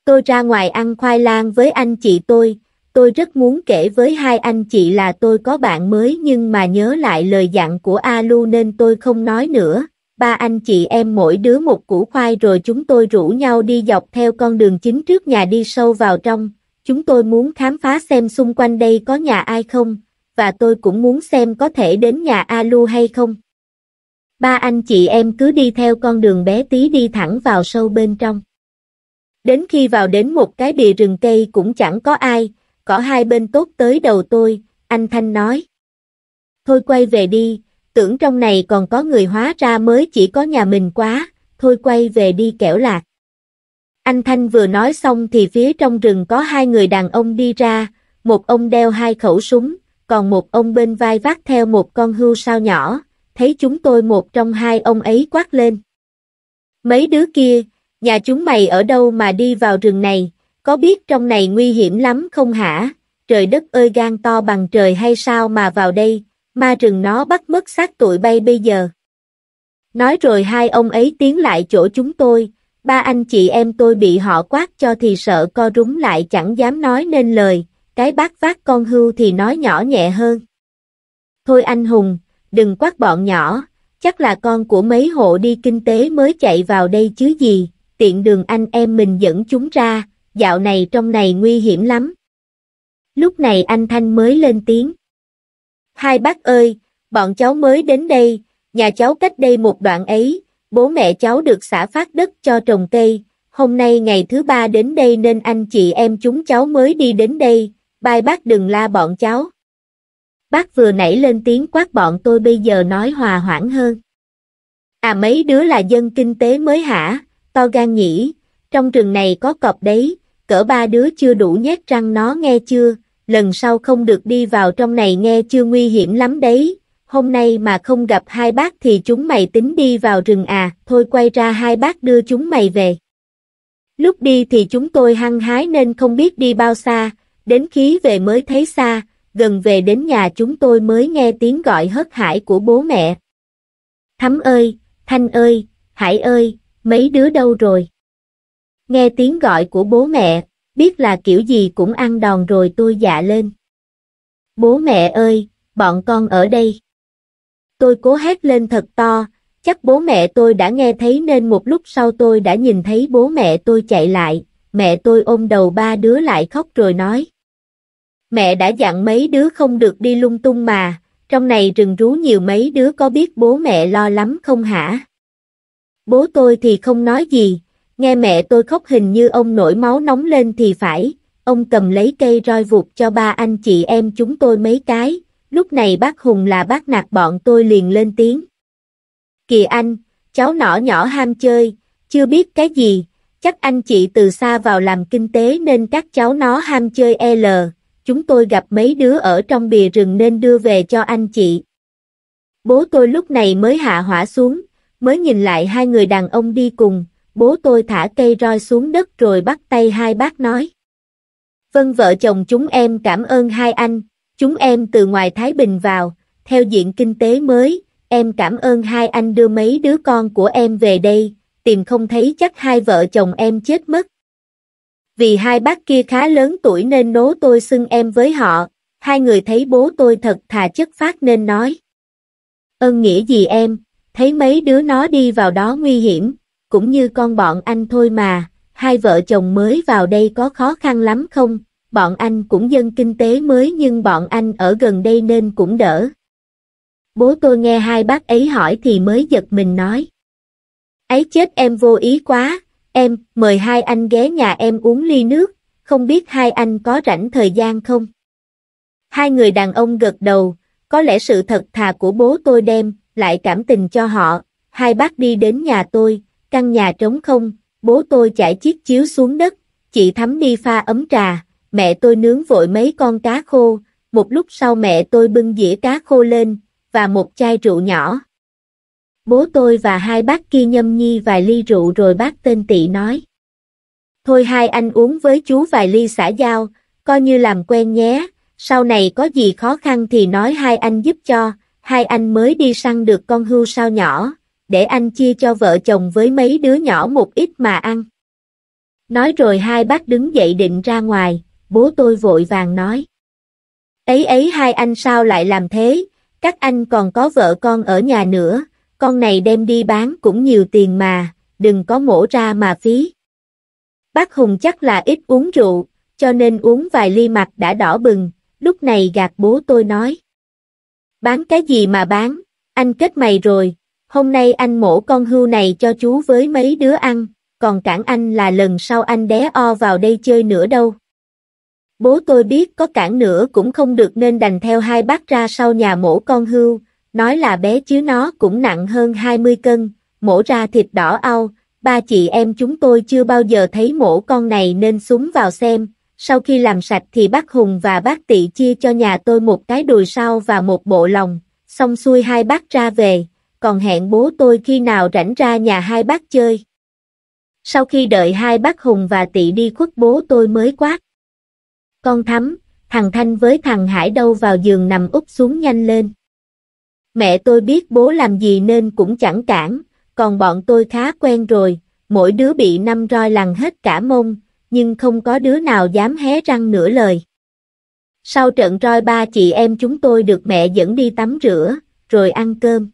Tôi ra ngoài ăn khoai lang với anh chị tôi, tôi rất muốn kể với hai anh chị là tôi có bạn mới nhưng mà nhớ lại lời dặn của Alu nên tôi không nói nữa. Ba anh chị em mỗi đứa một củ khoai rồi chúng tôi rủ nhau đi dọc theo con đường chính trước nhà đi sâu vào trong. Chúng tôi muốn khám phá xem xung quanh đây có nhà ai không, và tôi cũng muốn xem có thể đến nhà Alu hay không. Ba anh chị em cứ đi theo con đường bé tí đi thẳng vào sâu bên trong. Đến khi vào đến một cái bìa rừng cây cũng chẳng có ai, cỏ hai bên tốt tới đầu tôi, anh Thanh nói. Thôi quay về đi, tưởng trong này còn có người hóa ra mới chỉ có nhà mình quá, thôi quay về đi kẻo lạc. Anh Thanh vừa nói xong thì phía trong rừng có hai người đàn ông đi ra, một ông đeo hai khẩu súng, còn một ông bên vai vác theo một con hưu sao nhỏ, thấy chúng tôi một trong hai ông ấy quát lên. Mấy đứa kia, nhà chúng mày ở đâu mà đi vào rừng này, có biết trong này nguy hiểm lắm không hả? Trời đất ơi gan to bằng trời hay sao mà vào đây, ma rừng nó bắt mất xác tụi bay bây giờ. Nói rồi hai ông ấy tiến lại chỗ chúng tôi, ba anh chị em tôi bị họ quát cho thì sợ co rúng lại chẳng dám nói nên lời, cái bác vác con hưu thì nói nhỏ nhẹ hơn. Thôi anh Hùng, đừng quát bọn nhỏ, chắc là con của mấy hộ đi kinh tế mới chạy vào đây chứ gì, tiện đường anh em mình dẫn chúng ra, dạo này trong này nguy hiểm lắm. Lúc này anh Thanh mới lên tiếng. Hai bác ơi, bọn cháu mới đến đây, nhà cháu cách đây một đoạn ấy, bố mẹ cháu được xã phát đất cho trồng cây, hôm nay ngày thứ ba đến đây nên anh chị em chúng cháu mới đi đến đây, bai bác đừng la bọn cháu. Bác vừa nãy lên tiếng quát bọn tôi bây giờ nói hòa hoãn hơn. À mấy đứa là dân kinh tế mới hả, to gan nhỉ, trong rừng này có cọp đấy, cỡ ba đứa chưa đủ nhét răng nó nghe chưa, lần sau không được đi vào trong này nghe chưa nguy hiểm lắm đấy, hôm nay mà không gặp hai bác thì chúng mày tính đi vào rừng à, thôi quay ra hai bác đưa chúng mày về. Lúc đi thì chúng tôi hăng hái nên không biết đi bao xa, đến khí về mới thấy xa, gần về đến nhà chúng tôi mới nghe tiếng gọi hớt hải của bố mẹ. Thắm ơi, Thanh ơi, Hải ơi, mấy đứa đâu rồi? Nghe tiếng gọi của bố mẹ, biết là kiểu gì cũng ăn đòn rồi tôi dạ lên. Bố mẹ ơi, bọn con ở đây. Tôi cố hét lên thật to, chắc bố mẹ tôi đã nghe thấy nên một lúc sau tôi đã nhìn thấy bố mẹ tôi chạy lại, mẹ tôi ôm đầu ba đứa lại khóc rồi nói. Mẹ đã dặn mấy đứa không được đi lung tung mà, trong này rừng rú nhiều mấy đứa có biết bố mẹ lo lắm không hả? Bố tôi thì không nói gì, nghe mẹ tôi khóc hình như ông nổi máu nóng lên thì phải, ông cầm lấy cây roi vụt cho ba anh chị em chúng tôi mấy cái, lúc này bác Hùng là bác nạt bọn tôi liền lên tiếng. Kìa anh, cháu nhỏ nhỏ ham chơi, chưa biết cái gì, chắc anh chị từ xa vào làm kinh tế nên các cháu nó ham chơi L, chúng tôi gặp mấy đứa ở trong bìa rừng nên đưa về cho anh chị. Bố tôi lúc này mới hạ hỏa xuống, mới nhìn lại hai người đàn ông đi cùng, bố tôi thả cây roi xuống đất rồi bắt tay hai bác nói. Vân vợ chồng chúng em cảm ơn hai anh, chúng em từ ngoài Thái Bình vào, theo diện kinh tế mới, em cảm ơn hai anh đưa mấy đứa con của em về đây, tìm không thấy chắc hai vợ chồng em chết mất. Vì hai bác kia khá lớn tuổi nên nố tôi xưng em với họ, hai người thấy bố tôi thật thà chất phát nên nói. Ơn nghĩa gì em, Thấy mấy đứa nó đi vào đó nguy hiểm, cũng như con bọn anh thôi mà, hai vợ chồng mới vào đây có khó khăn lắm không? Bọn anh cũng dân kinh tế mới nhưng bọn anh ở gần đây nên cũng đỡ. Bố tôi nghe hai bác ấy hỏi thì mới giật mình nói. Ấy chết em vô ý quá, em, mời hai anh ghé nhà em uống ly nước, không biết hai anh có rảnh thời gian không? Hai người đàn ông gật đầu, có lẽ sự thật thà của bố tôi đem, lại cảm tình cho họ, hai bác đi đến nhà tôi, căn nhà trống không, bố tôi chải chiếc chiếu xuống đất, chị Thắm đi pha ấm trà, mẹ tôi nướng vội mấy con cá khô, một lúc sau mẹ tôi bưng dĩa cá khô lên, và một chai rượu nhỏ. Bố tôi và hai bác kia nhâm nhi vài ly rượu rồi bác tên tị nói. Thôi hai anh uống với chú vài ly xả dao, coi như làm quen nhé, sau này có gì khó khăn thì nói hai anh giúp cho, hai anh mới đi săn được con hươu sao nhỏ, để anh chia cho vợ chồng với mấy đứa nhỏ một ít mà ăn. Nói rồi hai bác đứng dậy định ra ngoài, bố tôi vội vàng nói. Ấy ấy hai anh sao lại làm thế, các anh còn có vợ con ở nhà nữa, con này đem đi bán cũng nhiều tiền mà, đừng có mổ ra mà phí. Bác Hùng chắc là ít uống rượu, cho nên uống vài ly mặt đã đỏ bừng, lúc này gạt bố tôi nói. Bán cái gì mà bán, anh kết mày rồi, hôm nay anh mổ con hưu này cho chú với mấy đứa ăn, còn cản anh là lần sau anh đé o vào đây chơi nữa đâu. Bố tôi biết có cản nữa cũng không được nên đành theo hai bác ra sau nhà mổ con hưu, nói là bé chứ nó cũng nặng hơn 20 cân, mổ ra thịt đỏ au, ba chị em chúng tôi chưa bao giờ thấy mổ con này nên súng vào xem, sau khi làm sạch thì bác Hùng và bác Tị chia cho nhà tôi một cái đùi sau và một bộ lòng, xong xuôi hai bác ra về, còn hẹn bố tôi khi nào rảnh ra nhà hai bác chơi. Sau khi đợi hai bác Hùng và Tị đi khuất bố tôi mới quát. Con thắm, thằng Thanh với thằng Hải đâu vào giường nằm úp xuống nhanh lên. Mẹ tôi biết bố làm gì nên cũng chẳng cản, còn bọn tôi khá quen rồi, mỗi đứa bị năm roi lằn hết cả mông, nhưng không có đứa nào dám hé răng nửa lời. Sau trận roi ba chị em chúng tôi được mẹ dẫn đi tắm rửa, rồi ăn cơm.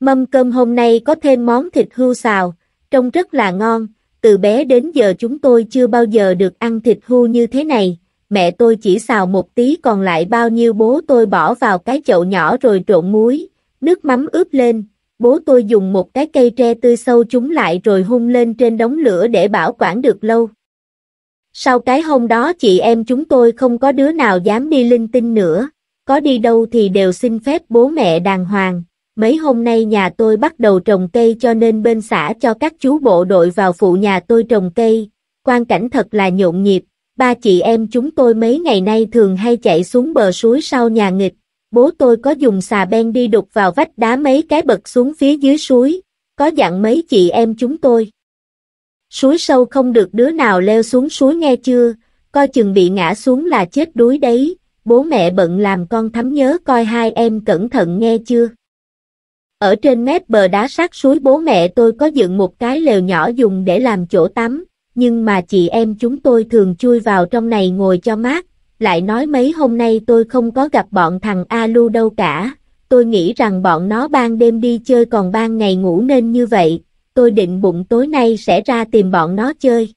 Mâm cơm hôm nay có thêm món thịt hưu xào, trông rất là ngon, từ bé đến giờ chúng tôi chưa bao giờ được ăn thịt hưu như thế này, mẹ tôi chỉ xào một tí còn lại bao nhiêu bố tôi bỏ vào cái chậu nhỏ rồi trộn muối, nước mắm ướp lên, bố tôi dùng một cái cây tre tươi sâu chúng lại rồi hung lên trên đống lửa để bảo quản được lâu. Sau cái hôm đó chị em chúng tôi không có đứa nào dám đi linh tinh nữa, có đi đâu thì đều xin phép bố mẹ đàng hoàng. Mấy hôm nay nhà tôi bắt đầu trồng cây cho nên bên xã cho các chú bộ đội vào phụ nhà tôi trồng cây. Quan cảnh thật là nhộn nhịp, ba chị em chúng tôi mấy ngày nay thường hay chạy xuống bờ suối sau nhà nghịch. Bố tôi có dùng xà ben đi đục vào vách đá mấy cái bật xuống phía dưới suối, có dặn mấy chị em chúng tôi. Suối sâu không được đứa nào leo xuống suối nghe chưa, coi chừng bị ngã xuống là chết đuối đấy, bố mẹ bận làm con thắm nhớ coi hai em cẩn thận nghe chưa. Ở trên mép bờ đá sát suối bố mẹ tôi có dựng một cái lều nhỏ dùng để làm chỗ tắm, nhưng mà chị em chúng tôi thường chui vào trong này ngồi cho mát, lại nói mấy hôm nay tôi không có gặp bọn thằng Alu đâu cả, tôi nghĩ rằng bọn nó ban đêm đi chơi còn ban ngày ngủ nên như vậy, tôi định bụng tối nay sẽ ra tìm bọn nó chơi.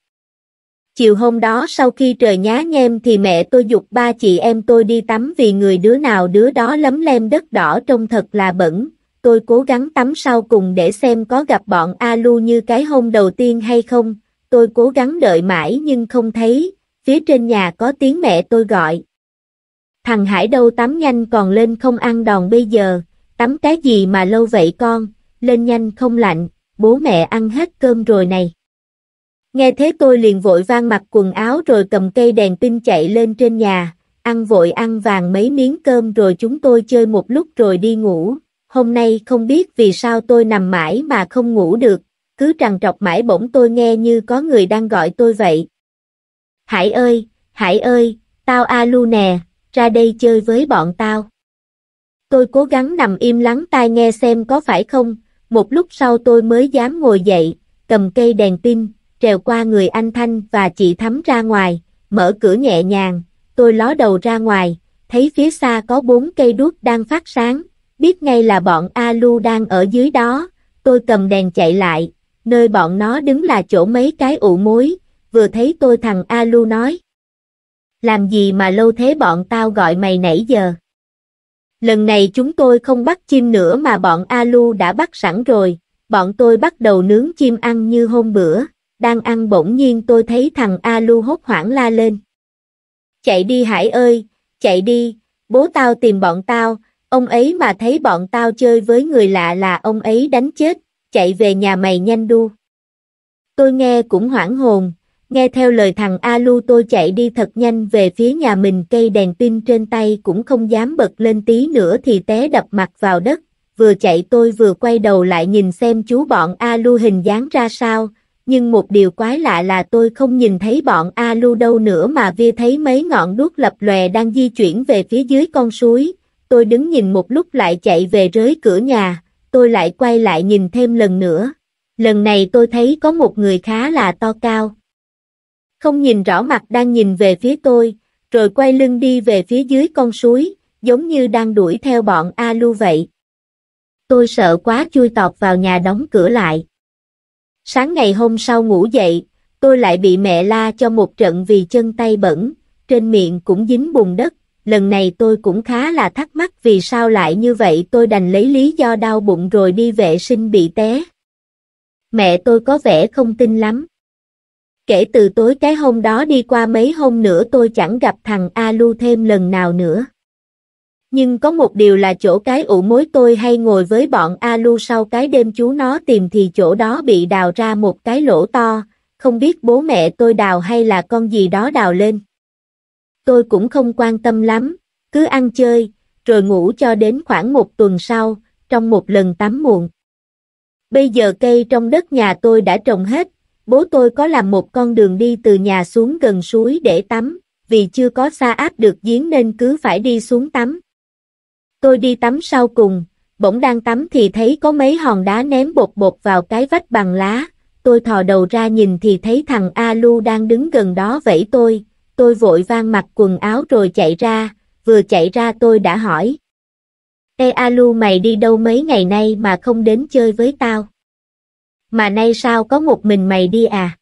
Chiều hôm đó sau khi trời nhá nhem thì mẹ tôi dục ba chị em tôi đi tắm vì người đứa nào đứa đó lấm lem đất đỏ trông thật là bẩn. Tôi cố gắng tắm sau cùng để xem có gặp bọn Alu như cái hôm đầu tiên hay không. Tôi cố gắng đợi mãi nhưng không thấy, phía trên nhà có tiếng mẹ tôi gọi. Thằng Hải đâu tắm nhanh còn lên không ăn đòn bây giờ, tắm cái gì mà lâu vậy con, lên nhanh không lạnh, bố mẹ ăn hết cơm rồi này. Nghe thế tôi liền vội vang mặc quần áo rồi cầm cây đèn pin chạy lên trên nhà, ăn vội ăn vàng mấy miếng cơm rồi chúng tôi chơi một lúc rồi đi ngủ. Hôm nay không biết vì sao tôi nằm mãi mà không ngủ được, cứ trằn trọc mãi bỗng tôi nghe như có người đang gọi tôi vậy. Hải ơi, Hải ơi, tao a lu nè, ra đây chơi với bọn tao. Tôi cố gắng nằm im lắng tai nghe xem có phải không, một lúc sau tôi mới dám ngồi dậy, cầm cây đèn pin, trèo qua người anh Thanh và chị Thắm ra ngoài, mở cửa nhẹ nhàng, tôi ló đầu ra ngoài, thấy phía xa có bốn cây đuốc đang phát sáng, biết ngay là bọn a lu đang ở dưới đó, tôi cầm đèn chạy lại, nơi bọn nó đứng là chỗ mấy cái ụ mối, vừa thấy tôi thằng a lu nói. Làm gì mà lâu thế bọn tao gọi mày nãy giờ? Lần này chúng tôi không bắt chim nữa mà bọn Alu đã bắt sẵn rồi, bọn tôi bắt đầu nướng chim ăn như hôm bữa, đang ăn bỗng nhiên tôi thấy thằng Alu hốt hoảng la lên. Chạy đi Hải ơi, chạy đi, bố tao tìm bọn tao, ông ấy mà thấy bọn tao chơi với người lạ là ông ấy đánh chết, chạy về nhà mày nhanh đu. Tôi nghe cũng hoảng hồn, nghe theo lời thằng a lu tôi chạy đi thật nhanh về phía nhà mình cây đèn pin trên tay cũng không dám bật lên tí nữa thì té đập mặt vào đất, vừa chạy tôi vừa quay đầu lại nhìn xem chú bọn a lu hình dáng ra sao, nhưng một điều quái lạ là tôi không nhìn thấy bọn a lu đâu nữa mà vi thấy mấy ngọn đuốc lập lòe đang di chuyển về phía dưới con suối, tôi đứng nhìn một lúc lại chạy về rới cửa nhà, tôi lại quay lại nhìn thêm lần nữa. Lần này tôi thấy có một người khá là to cao, không nhìn rõ mặt đang nhìn về phía tôi, rồi quay lưng đi về phía dưới con suối, giống như đang đuổi theo bọn a lu vậy. Tôi sợ quá chui tọt vào nhà đóng cửa lại. Sáng ngày hôm sau ngủ dậy, tôi lại bị mẹ la cho một trận vì chân tay bẩn, trên miệng cũng dính bùn đất. Lần này tôi cũng khá là thắc mắc vì sao lại như vậy tôi đành lấy lý do đau bụng rồi đi vệ sinh bị té. Mẹ tôi có vẻ không tin lắm kể từ tối cái hôm đó đi qua mấy hôm nữa tôi chẳng gặp thằng A Lu thêm lần nào nữa. Nhưng có một điều là chỗ cái ủ mối tôi hay ngồi với bọn A Lu sau cái đêm chú nó tìm thì chỗ đó bị đào ra một cái lỗ to, không biết bố mẹ tôi đào hay là con gì đó đào lên. Tôi cũng không quan tâm lắm, cứ ăn chơi, rồi ngủ cho đến khoảng một tuần sau, trong một lần tắm muộn. Bây giờ cây trong đất nhà tôi đã trồng hết, Bố tôi có làm một con đường đi từ nhà xuống gần suối để tắm, vì chưa có xa áp được giếng nên cứ phải đi xuống tắm. Tôi đi tắm sau cùng, bỗng đang tắm thì thấy có mấy hòn đá ném bột bột vào cái vách bằng lá. Tôi thò đầu ra nhìn thì thấy thằng A Lu đang đứng gần đó vẫy tôi. Tôi vội vang mặc quần áo rồi chạy ra, vừa chạy ra tôi đã hỏi. Ê Lu mày đi đâu mấy ngày nay mà không đến chơi với tao? mà nay sao có một mình mày đi à?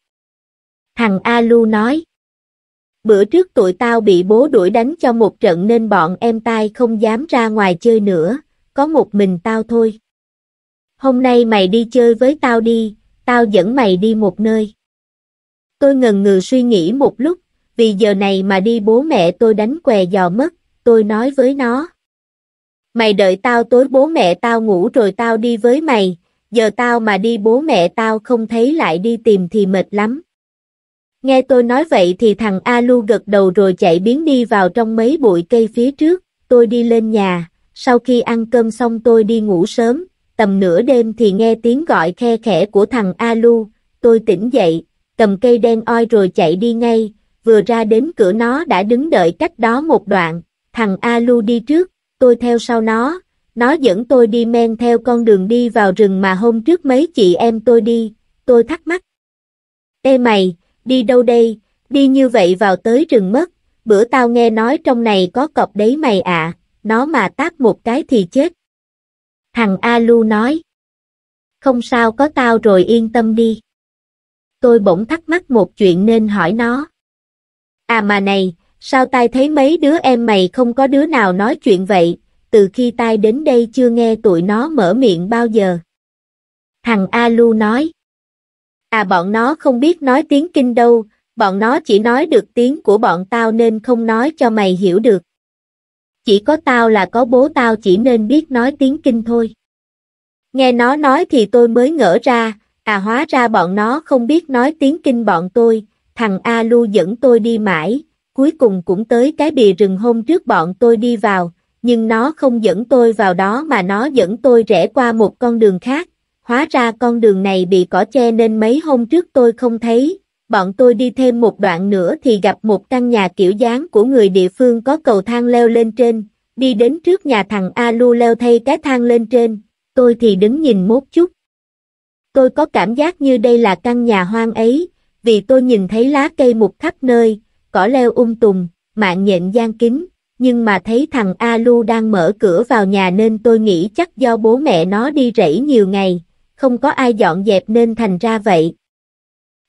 Thằng A Lu nói. Bữa trước tụi tao bị bố đuổi đánh cho một trận nên bọn em tai không dám ra ngoài chơi nữa, có một mình tao thôi. Hôm nay mày đi chơi với tao đi, tao dẫn mày đi một nơi. Tôi ngần ngừ suy nghĩ một lúc, vì giờ này mà đi bố mẹ tôi đánh què giò mất, tôi nói với nó. Mày đợi tao tối bố mẹ tao ngủ rồi tao đi với mày, giờ tao mà đi bố mẹ tao không thấy lại đi tìm thì mệt lắm. Nghe tôi nói vậy thì thằng a lu gật đầu rồi chạy biến đi vào trong mấy bụi cây phía trước, tôi đi lên nhà, sau khi ăn cơm xong tôi đi ngủ sớm, tầm nửa đêm thì nghe tiếng gọi khe khẽ của thằng a lu. tôi tỉnh dậy, cầm cây đen oi rồi chạy đi ngay, vừa ra đến cửa nó đã đứng đợi cách đó một đoạn, thằng a lu đi trước, tôi theo sau nó, nó dẫn tôi đi men theo con đường đi vào rừng mà hôm trước mấy chị em tôi đi, tôi thắc mắc. Ê mày, đi đâu đây, đi như vậy vào tới rừng mất, bữa tao nghe nói trong này có cọp đấy mày ạ, à, nó mà táp một cái thì chết. Thằng lu nói. Không sao có tao rồi yên tâm đi. Tôi bỗng thắc mắc một chuyện nên hỏi nó. À mà này, sao tai thấy mấy đứa em mày không có đứa nào nói chuyện vậy, từ khi tai đến đây chưa nghe tụi nó mở miệng bao giờ. Thằng A Lu nói. À bọn nó không biết nói tiếng kinh đâu, bọn nó chỉ nói được tiếng của bọn tao nên không nói cho mày hiểu được. Chỉ có tao là có bố tao chỉ nên biết nói tiếng kinh thôi. Nghe nó nói thì tôi mới ngỡ ra, à hóa ra bọn nó không biết nói tiếng kinh bọn tôi, thằng A Lu dẫn tôi đi mãi, cuối cùng cũng tới cái bìa rừng hôm trước bọn tôi đi vào, nhưng nó không dẫn tôi vào đó mà nó dẫn tôi rẽ qua một con đường khác. Hóa ra con đường này bị cỏ che nên mấy hôm trước tôi không thấy, bọn tôi đi thêm một đoạn nữa thì gặp một căn nhà kiểu dáng của người địa phương có cầu thang leo lên trên, đi đến trước nhà thằng A Lu leo thay cái thang lên trên, tôi thì đứng nhìn mốt chút. Tôi có cảm giác như đây là căn nhà hoang ấy, vì tôi nhìn thấy lá cây mục khắp nơi, cỏ leo um tùm, mạng nhện gian kính, nhưng mà thấy thằng A Lu đang mở cửa vào nhà nên tôi nghĩ chắc do bố mẹ nó đi rẫy nhiều ngày, không có ai dọn dẹp nên thành ra vậy.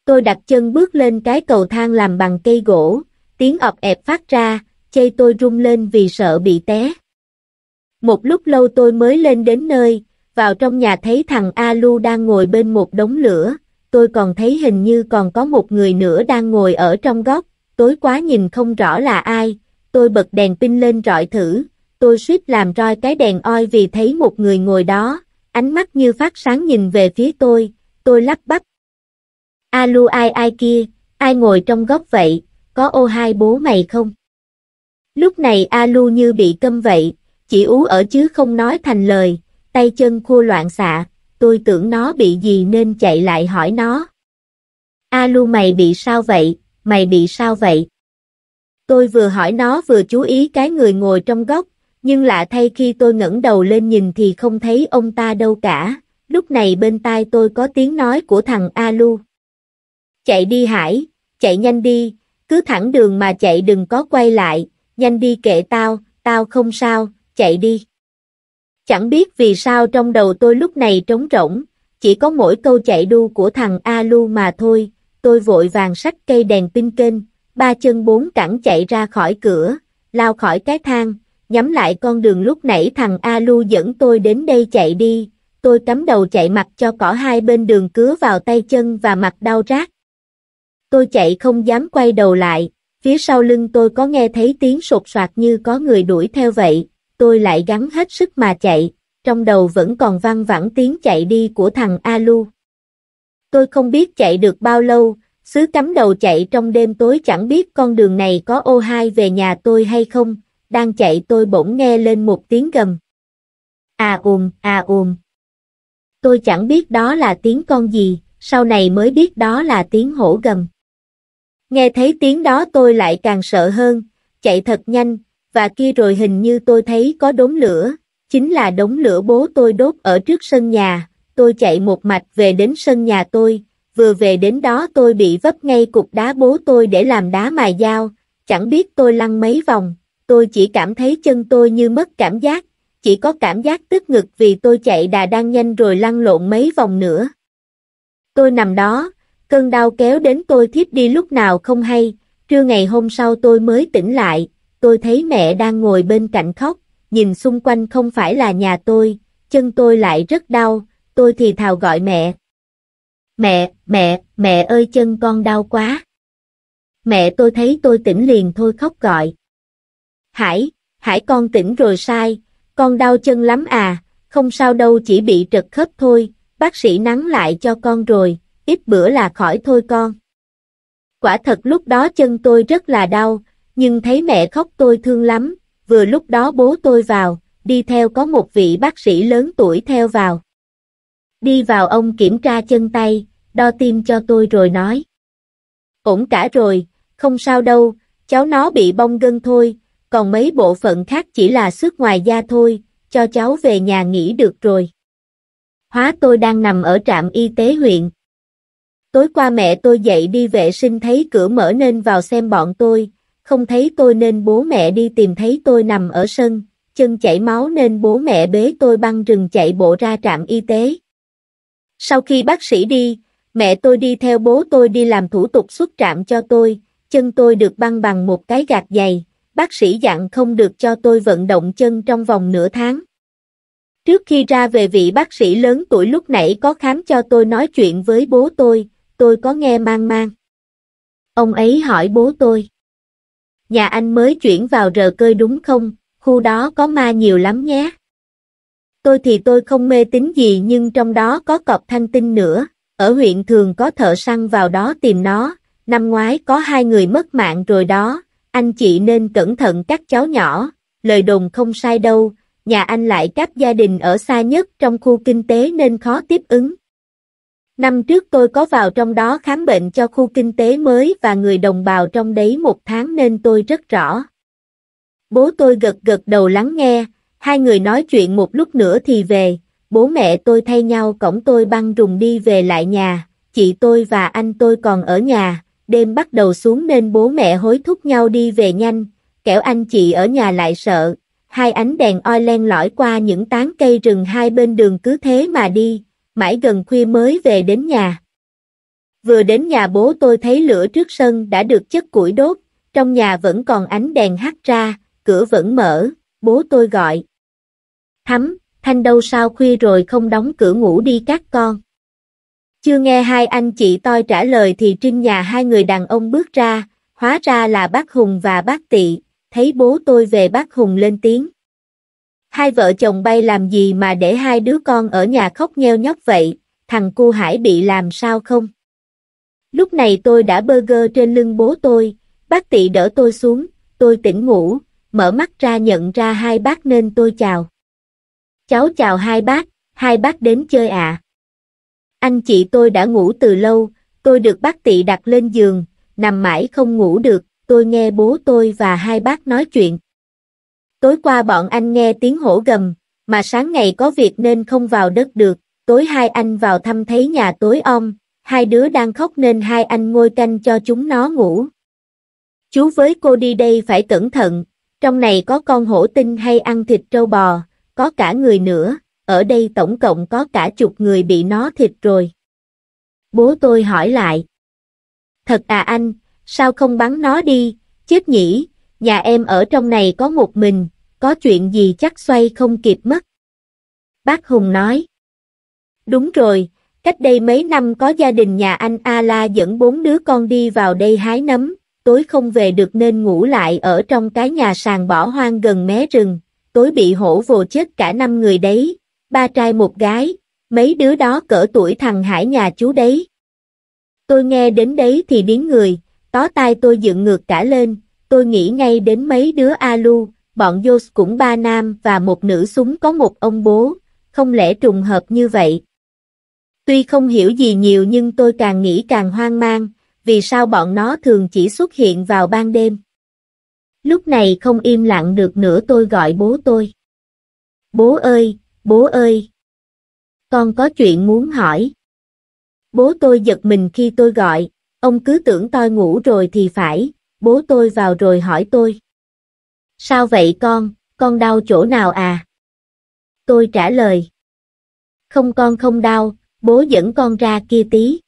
Tôi đặt chân bước lên cái cầu thang làm bằng cây gỗ, tiếng ọp ẹp phát ra, chê tôi rung lên vì sợ bị té. Một lúc lâu tôi mới lên đến nơi, vào trong nhà thấy thằng A Lu đang ngồi bên một đống lửa, tôi còn thấy hình như còn có một người nữa đang ngồi ở trong góc, tối quá nhìn không rõ là ai, tôi bật đèn pin lên rọi thử, tôi suýt làm roi cái đèn oi vì thấy một người ngồi đó, ánh mắt như phát sáng nhìn về phía tôi, tôi lắp bắp. Alu ai ai kia, ai ngồi trong góc vậy, có ô hai bố mày không? Lúc này Alu như bị câm vậy, chỉ ú ở chứ không nói thành lời, tay chân khua loạn xạ, tôi tưởng nó bị gì nên chạy lại hỏi nó. Alu mày bị sao vậy, mày bị sao vậy? Tôi vừa hỏi nó vừa chú ý cái người ngồi trong góc, nhưng lạ thay khi tôi ngẩng đầu lên nhìn thì không thấy ông ta đâu cả. Lúc này bên tai tôi có tiếng nói của thằng Alu. Chạy đi Hải, chạy nhanh đi, cứ thẳng đường mà chạy đừng có quay lại, nhanh đi kệ tao, tao không sao, chạy đi. Chẳng biết vì sao trong đầu tôi lúc này trống rỗng, chỉ có mỗi câu chạy đu của thằng Alu mà thôi, tôi vội vàng sách cây đèn pin kênh, ba chân bốn cẳng chạy ra khỏi cửa, lao khỏi cái thang, nhắm lại con đường lúc nãy thằng A Lu dẫn tôi đến đây chạy đi, tôi cắm đầu chạy mặt cho cỏ hai bên đường cứa vào tay chân và mặt đau rát. Tôi chạy không dám quay đầu lại, phía sau lưng tôi có nghe thấy tiếng sột soạt như có người đuổi theo vậy, tôi lại gắng hết sức mà chạy, trong đầu vẫn còn văng vẳng tiếng chạy đi của thằng A Lu. Tôi không biết chạy được bao lâu, Sứ cắm đầu chạy trong đêm tối chẳng biết con đường này có ô hai về nhà tôi hay không, đang chạy tôi bỗng nghe lên một tiếng gầm. À ùm, à ùm. Tôi chẳng biết đó là tiếng con gì, sau này mới biết đó là tiếng hổ gầm. Nghe thấy tiếng đó tôi lại càng sợ hơn, chạy thật nhanh, và kia rồi hình như tôi thấy có đống lửa, chính là đống lửa bố tôi đốt ở trước sân nhà, tôi chạy một mạch về đến sân nhà tôi, vừa về đến đó tôi bị vấp ngay cục đá bố tôi để làm đá mài dao, chẳng biết tôi lăn mấy vòng, tôi chỉ cảm thấy chân tôi như mất cảm giác, chỉ có cảm giác tức ngực vì tôi chạy đà đang nhanh rồi lăn lộn mấy vòng nữa. Tôi nằm đó, cơn đau kéo đến tôi thiếp đi lúc nào không hay, trưa ngày hôm sau tôi mới tỉnh lại, tôi thấy mẹ đang ngồi bên cạnh khóc, nhìn xung quanh không phải là nhà tôi, chân tôi lại rất đau, tôi thì thào gọi mẹ, Mẹ, mẹ, mẹ ơi chân con đau quá. Mẹ tôi thấy tôi tỉnh liền thôi khóc gọi. Hải, Hải con tỉnh rồi sai, con đau chân lắm à, không sao đâu chỉ bị trật khớp thôi, bác sĩ nắng lại cho con rồi, ít bữa là khỏi thôi con. Quả thật lúc đó chân tôi rất là đau, nhưng thấy mẹ khóc tôi thương lắm, vừa lúc đó bố tôi vào, đi theo có một vị bác sĩ lớn tuổi theo vào. Đi vào ông kiểm tra chân tay, đo tim cho tôi rồi nói. Ổn cả rồi, không sao đâu, cháu nó bị bong gân thôi, còn mấy bộ phận khác chỉ là xước ngoài da thôi, cho cháu về nhà nghỉ được rồi. Hóa tôi đang nằm ở trạm y tế huyện. Tối qua mẹ tôi dậy đi vệ sinh thấy cửa mở nên vào xem bọn tôi, không thấy tôi nên bố mẹ đi tìm thấy tôi nằm ở sân, chân chảy máu nên bố mẹ bế tôi băng rừng chạy bộ ra trạm y tế. Sau khi bác sĩ đi, mẹ tôi đi theo bố tôi đi làm thủ tục xuất trạm cho tôi, chân tôi được băng bằng một cái gạt dày. bác sĩ dặn không được cho tôi vận động chân trong vòng nửa tháng. Trước khi ra về vị bác sĩ lớn tuổi lúc nãy có khám cho tôi nói chuyện với bố tôi, tôi có nghe mang mang. Ông ấy hỏi bố tôi. Nhà anh mới chuyển vào rờ cơi đúng không, khu đó có ma nhiều lắm nhé tôi thì tôi không mê tính gì nhưng trong đó có cọp thanh tinh nữa, ở huyện thường có thợ săn vào đó tìm nó, năm ngoái có hai người mất mạng rồi đó, anh chị nên cẩn thận các cháu nhỏ, lời đồn không sai đâu, nhà anh lại các gia đình ở xa nhất trong khu kinh tế nên khó tiếp ứng. Năm trước tôi có vào trong đó khám bệnh cho khu kinh tế mới và người đồng bào trong đấy một tháng nên tôi rất rõ. Bố tôi gật gật đầu lắng nghe, Hai người nói chuyện một lúc nữa thì về, bố mẹ tôi thay nhau cổng tôi băng rùng đi về lại nhà, chị tôi và anh tôi còn ở nhà, đêm bắt đầu xuống nên bố mẹ hối thúc nhau đi về nhanh, kẻo anh chị ở nhà lại sợ. Hai ánh đèn oi len lỏi qua những tán cây rừng hai bên đường cứ thế mà đi, mãi gần khuya mới về đến nhà. Vừa đến nhà bố tôi thấy lửa trước sân đã được chất củi đốt, trong nhà vẫn còn ánh đèn hắt ra, cửa vẫn mở, bố tôi gọi, Hắm, Thanh đâu sao khuya rồi không đóng cửa ngủ đi các con. Chưa nghe hai anh chị tôi trả lời thì trên nhà hai người đàn ông bước ra, hóa ra là bác Hùng và bác Tị, thấy bố tôi về bác Hùng lên tiếng. Hai vợ chồng bay làm gì mà để hai đứa con ở nhà khóc nheo nhóc vậy, thằng cu Hải bị làm sao không? Lúc này tôi đã bơ gơ trên lưng bố tôi, bác Tị đỡ tôi xuống, tôi tỉnh ngủ, mở mắt ra nhận ra hai bác nên tôi chào. Cháu chào hai bác, hai bác đến chơi ạ. À. Anh chị tôi đã ngủ từ lâu, tôi được bác tị đặt lên giường, nằm mãi không ngủ được, tôi nghe bố tôi và hai bác nói chuyện. Tối qua bọn anh nghe tiếng hổ gầm, mà sáng ngày có việc nên không vào đất được, tối hai anh vào thăm thấy nhà tối om, hai đứa đang khóc nên hai anh ngồi canh cho chúng nó ngủ. Chú với cô đi đây phải cẩn thận, trong này có con hổ tinh hay ăn thịt trâu bò, có cả người nữa, ở đây tổng cộng có cả chục người bị nó thịt rồi. Bố tôi hỏi lại. Thật à anh, sao không bắn nó đi, chết nhỉ, nhà em ở trong này có một mình, có chuyện gì chắc xoay không kịp mất. Bác Hùng nói. Đúng rồi, cách đây mấy năm có gia đình nhà anh A La dẫn bốn đứa con đi vào đây hái nấm, tối không về được nên ngủ lại ở trong cái nhà sàn bỏ hoang gần mé rừng, tối bị hổ vồ chết cả năm người đấy, ba trai một gái, mấy đứa đó cỡ tuổi thằng Hải nhà chú đấy. Tôi nghe đến đấy thì biến người, tó tai tôi dựng ngược cả lên, tôi nghĩ ngay đến mấy đứa Alu, bọn Yos cũng ba nam và một nữ súng có một ông bố, không lẽ trùng hợp như vậy? Tuy không hiểu gì nhiều nhưng tôi càng nghĩ càng hoang mang, vì sao bọn nó thường chỉ xuất hiện vào ban đêm. Lúc này không im lặng được nữa tôi gọi bố tôi. Bố ơi, bố ơi. Con có chuyện muốn hỏi. Bố tôi giật mình khi tôi gọi, ông cứ tưởng tôi ngủ rồi thì phải, bố tôi vào rồi hỏi tôi. Sao vậy con, con đau chỗ nào à? Tôi trả lời. Không con không đau, bố dẫn con ra kia tí.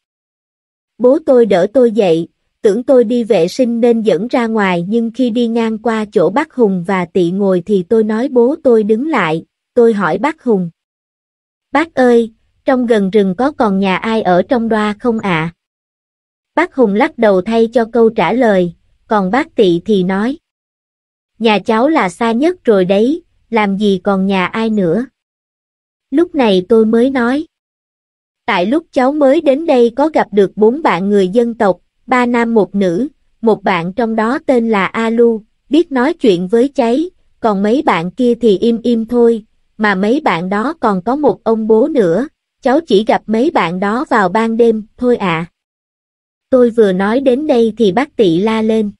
Bố tôi đỡ tôi dậy, tưởng tôi đi vệ sinh nên dẫn ra ngoài nhưng khi đi ngang qua chỗ bác Hùng và tị ngồi thì tôi nói bố tôi đứng lại, tôi hỏi bác Hùng. Bác ơi, trong gần rừng có còn nhà ai ở trong đoa không ạ? Bác Hùng lắc đầu thay cho câu trả lời, còn bác tị thì nói. Nhà cháu là xa nhất rồi đấy, làm gì còn nhà ai nữa? Lúc này tôi mới nói. Tại lúc cháu mới đến đây có gặp được bốn bạn người dân tộc, ba nam một nữ, một bạn trong đó tên là Alu, biết nói chuyện với cháy, còn mấy bạn kia thì im im thôi, mà mấy bạn đó còn có một ông bố nữa, cháu chỉ gặp mấy bạn đó vào ban đêm thôi ạ. Tôi vừa nói đến đây thì bác tị la lên.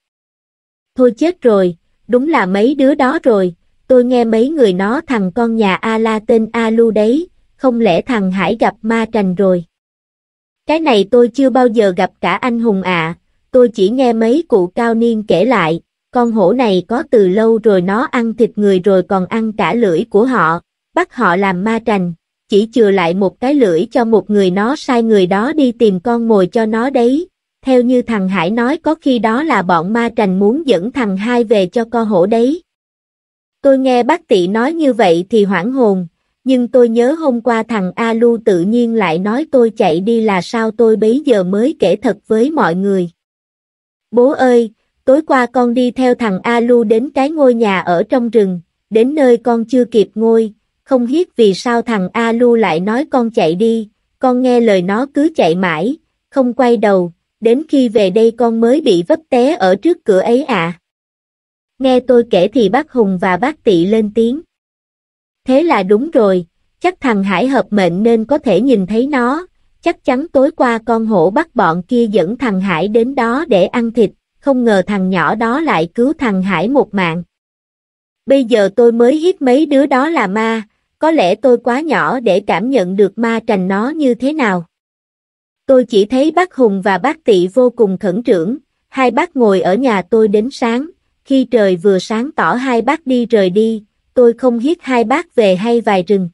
Thôi chết rồi, đúng là mấy đứa đó rồi, tôi nghe mấy người nó thằng con nhà A-la tên A-lu đấy, không lẽ thằng Hải gặp ma trành rồi. Cái này tôi chưa bao giờ gặp cả anh hùng ạ, tôi chỉ nghe mấy cụ cao niên kể lại, con hổ này có từ lâu rồi nó ăn thịt người rồi còn ăn cả lưỡi của họ, bắt họ làm ma trành, chỉ chừa lại một cái lưỡi cho một người nó sai người đó đi tìm con mồi cho nó đấy. Theo như thằng Hải nói có khi đó là bọn ma trành muốn dẫn thằng hai về cho con hổ đấy. Tôi nghe bác tị nói như vậy thì hoảng hồn, nhưng tôi nhớ hôm qua thằng A Lu tự nhiên lại nói tôi chạy đi là sao tôi bấy giờ mới kể thật với mọi người. Bố ơi, tối qua con đi theo thằng A Lu đến cái ngôi nhà ở trong rừng, đến nơi con chưa kịp ngôi, không biết vì sao thằng A Lu lại nói con chạy đi, con nghe lời nó cứ chạy mãi, không quay đầu, đến khi về đây con mới bị vấp té ở trước cửa ấy ạ. À. Nghe tôi kể thì bác Hùng và bác Tị lên tiếng. Thế là đúng rồi, chắc thằng Hải hợp mệnh nên có thể nhìn thấy nó, chắc chắn tối qua con hổ bắt bọn kia dẫn thằng Hải đến đó để ăn thịt, không ngờ thằng nhỏ đó lại cứu thằng Hải một mạng. Bây giờ tôi mới hít mấy đứa đó là ma, có lẽ tôi quá nhỏ để cảm nhận được ma trành nó như thế nào. Tôi chỉ thấy bác Hùng và bác Tị vô cùng khẩn trưởng, hai bác ngồi ở nhà tôi đến sáng, khi trời vừa sáng tỏ hai bác đi rời đi, tôi không hiết hai bác về hay vài rừng.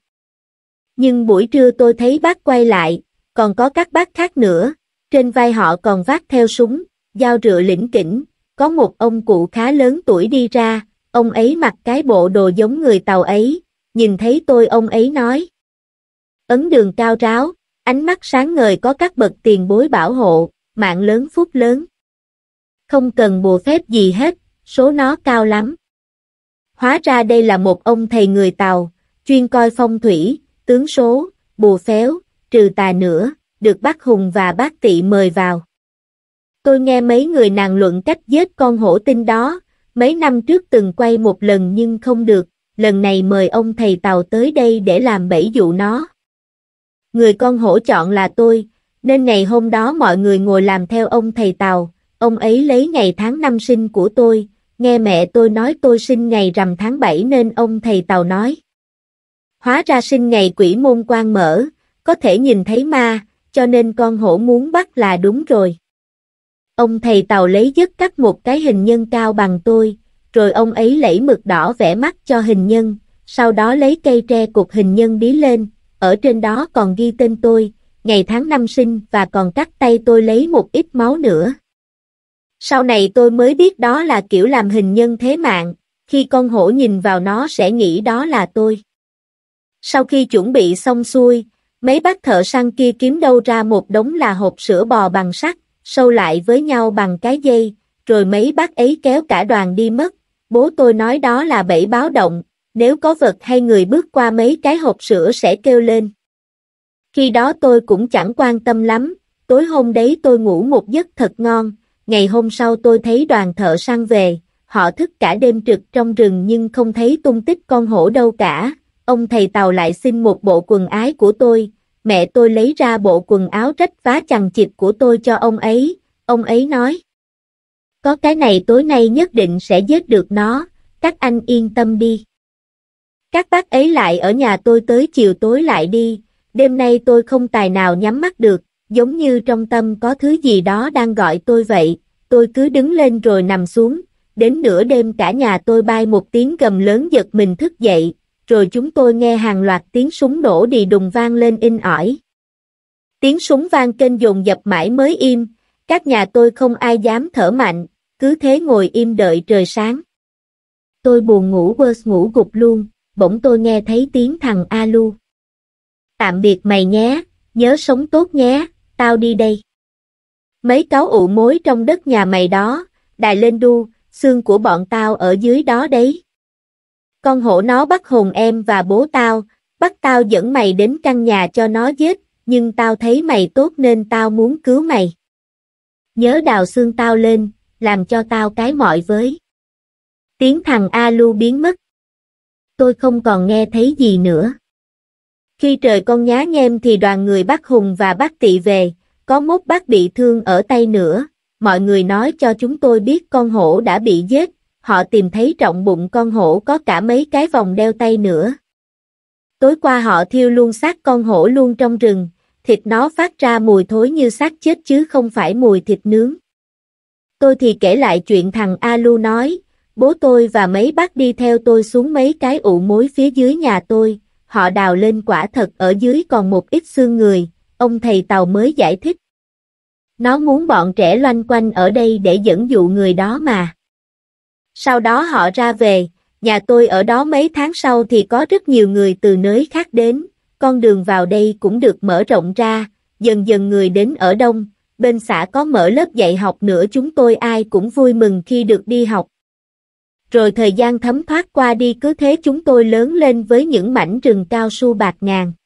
Nhưng buổi trưa tôi thấy bác quay lại, còn có các bác khác nữa, trên vai họ còn vác theo súng, dao rựa lĩnh kỉnh, có một ông cụ khá lớn tuổi đi ra, ông ấy mặc cái bộ đồ giống người Tàu ấy, nhìn thấy tôi ông ấy nói. Ấn đường cao ráo, ánh mắt sáng ngời có các bậc tiền bối bảo hộ, mạng lớn phúc lớn. Không cần bùa phép gì hết, số nó cao lắm. Hóa ra đây là một ông thầy người Tàu, chuyên coi phong thủy, tướng số, bùa phéo, trừ tà nữa, được bác Hùng và bác Tị mời vào. Tôi nghe mấy người nàng luận cách giết con hổ tinh đó, mấy năm trước từng quay một lần nhưng không được, lần này mời ông thầy Tàu tới đây để làm bẫy dụ nó. Người con hổ chọn là tôi, nên ngày hôm đó mọi người ngồi làm theo ông thầy Tàu, ông ấy lấy ngày tháng năm sinh của tôi, nghe mẹ tôi nói tôi sinh ngày rằm tháng 7 nên ông thầy Tàu nói. Hóa ra sinh ngày quỷ môn quan mở, có thể nhìn thấy ma, cho nên con hổ muốn bắt là đúng rồi. Ông thầy Tàu lấy dứt cắt một cái hình nhân cao bằng tôi, rồi ông ấy lấy mực đỏ vẽ mắt cho hình nhân, sau đó lấy cây tre cục hình nhân bí lên, ở trên đó còn ghi tên tôi, ngày tháng năm sinh và còn cắt tay tôi lấy một ít máu nữa. Sau này tôi mới biết đó là kiểu làm hình nhân thế mạng, khi con hổ nhìn vào nó sẽ nghĩ đó là tôi. Sau khi chuẩn bị xong xuôi, mấy bác thợ săn kia kiếm đâu ra một đống là hộp sữa bò bằng sắt, sâu lại với nhau bằng cái dây, rồi mấy bác ấy kéo cả đoàn đi mất. Bố tôi nói đó là bẫy báo động, nếu có vật hay người bước qua mấy cái hộp sữa sẽ kêu lên. Khi đó tôi cũng chẳng quan tâm lắm, tối hôm đấy tôi ngủ một giấc thật ngon, ngày hôm sau tôi thấy đoàn thợ săn về, họ thức cả đêm trực trong rừng nhưng không thấy tung tích con hổ đâu cả, ông thầy tàu lại xin một bộ quần ái của tôi, mẹ tôi lấy ra bộ quần áo rách vá chằng chịt của tôi cho ông ấy, ông ấy nói. Có cái này tối nay nhất định sẽ giết được nó, các anh yên tâm đi. Các bác ấy lại ở nhà tôi tới chiều tối lại đi, đêm nay tôi không tài nào nhắm mắt được, giống như trong tâm có thứ gì đó đang gọi tôi vậy, tôi cứ đứng lên rồi nằm xuống, đến nửa đêm cả nhà tôi bay một tiếng gầm lớn giật mình thức dậy, rồi chúng tôi nghe hàng loạt tiếng súng nổ đi đùng vang lên in ỏi. Tiếng súng vang kênh dồn dập mãi mới im, các nhà tôi không ai dám thở mạnh, cứ thế ngồi im đợi trời sáng. Tôi buồn ngủ quơ ngủ gục luôn, bỗng tôi nghe thấy tiếng thằng Alu. Tạm biệt mày nhé, nhớ sống tốt nhé tao đi đây. Mấy cáo ụ mối trong đất nhà mày đó, đài lên đu, xương của bọn tao ở dưới đó đấy. Con hổ nó bắt hồn em và bố tao, bắt tao dẫn mày đến căn nhà cho nó giết, nhưng tao thấy mày tốt nên tao muốn cứu mày. Nhớ đào xương tao lên, làm cho tao cái mọi với. Tiếng thằng A Lu biến mất. Tôi không còn nghe thấy gì nữa. Khi trời con nhá nhem thì đoàn người bắt Hùng và bắt Tị về, có mốt bác bị thương ở tay nữa, mọi người nói cho chúng tôi biết con hổ đã bị giết, họ tìm thấy trọng bụng con hổ có cả mấy cái vòng đeo tay nữa. Tối qua họ thiêu luôn xác con hổ luôn trong rừng, thịt nó phát ra mùi thối như xác chết chứ không phải mùi thịt nướng. Tôi thì kể lại chuyện thằng A Lu nói, bố tôi và mấy bác đi theo tôi xuống mấy cái ụ mối phía dưới nhà tôi, họ đào lên quả thật ở dưới còn một ít xương người, ông thầy Tàu mới giải thích. Nó muốn bọn trẻ loanh quanh ở đây để dẫn dụ người đó mà. Sau đó họ ra về, nhà tôi ở đó mấy tháng sau thì có rất nhiều người từ nơi khác đến, con đường vào đây cũng được mở rộng ra, dần dần người đến ở đông, bên xã có mở lớp dạy học nữa chúng tôi ai cũng vui mừng khi được đi học rồi thời gian thấm thoát qua đi cứ thế chúng tôi lớn lên với những mảnh rừng cao su bạc ngàn.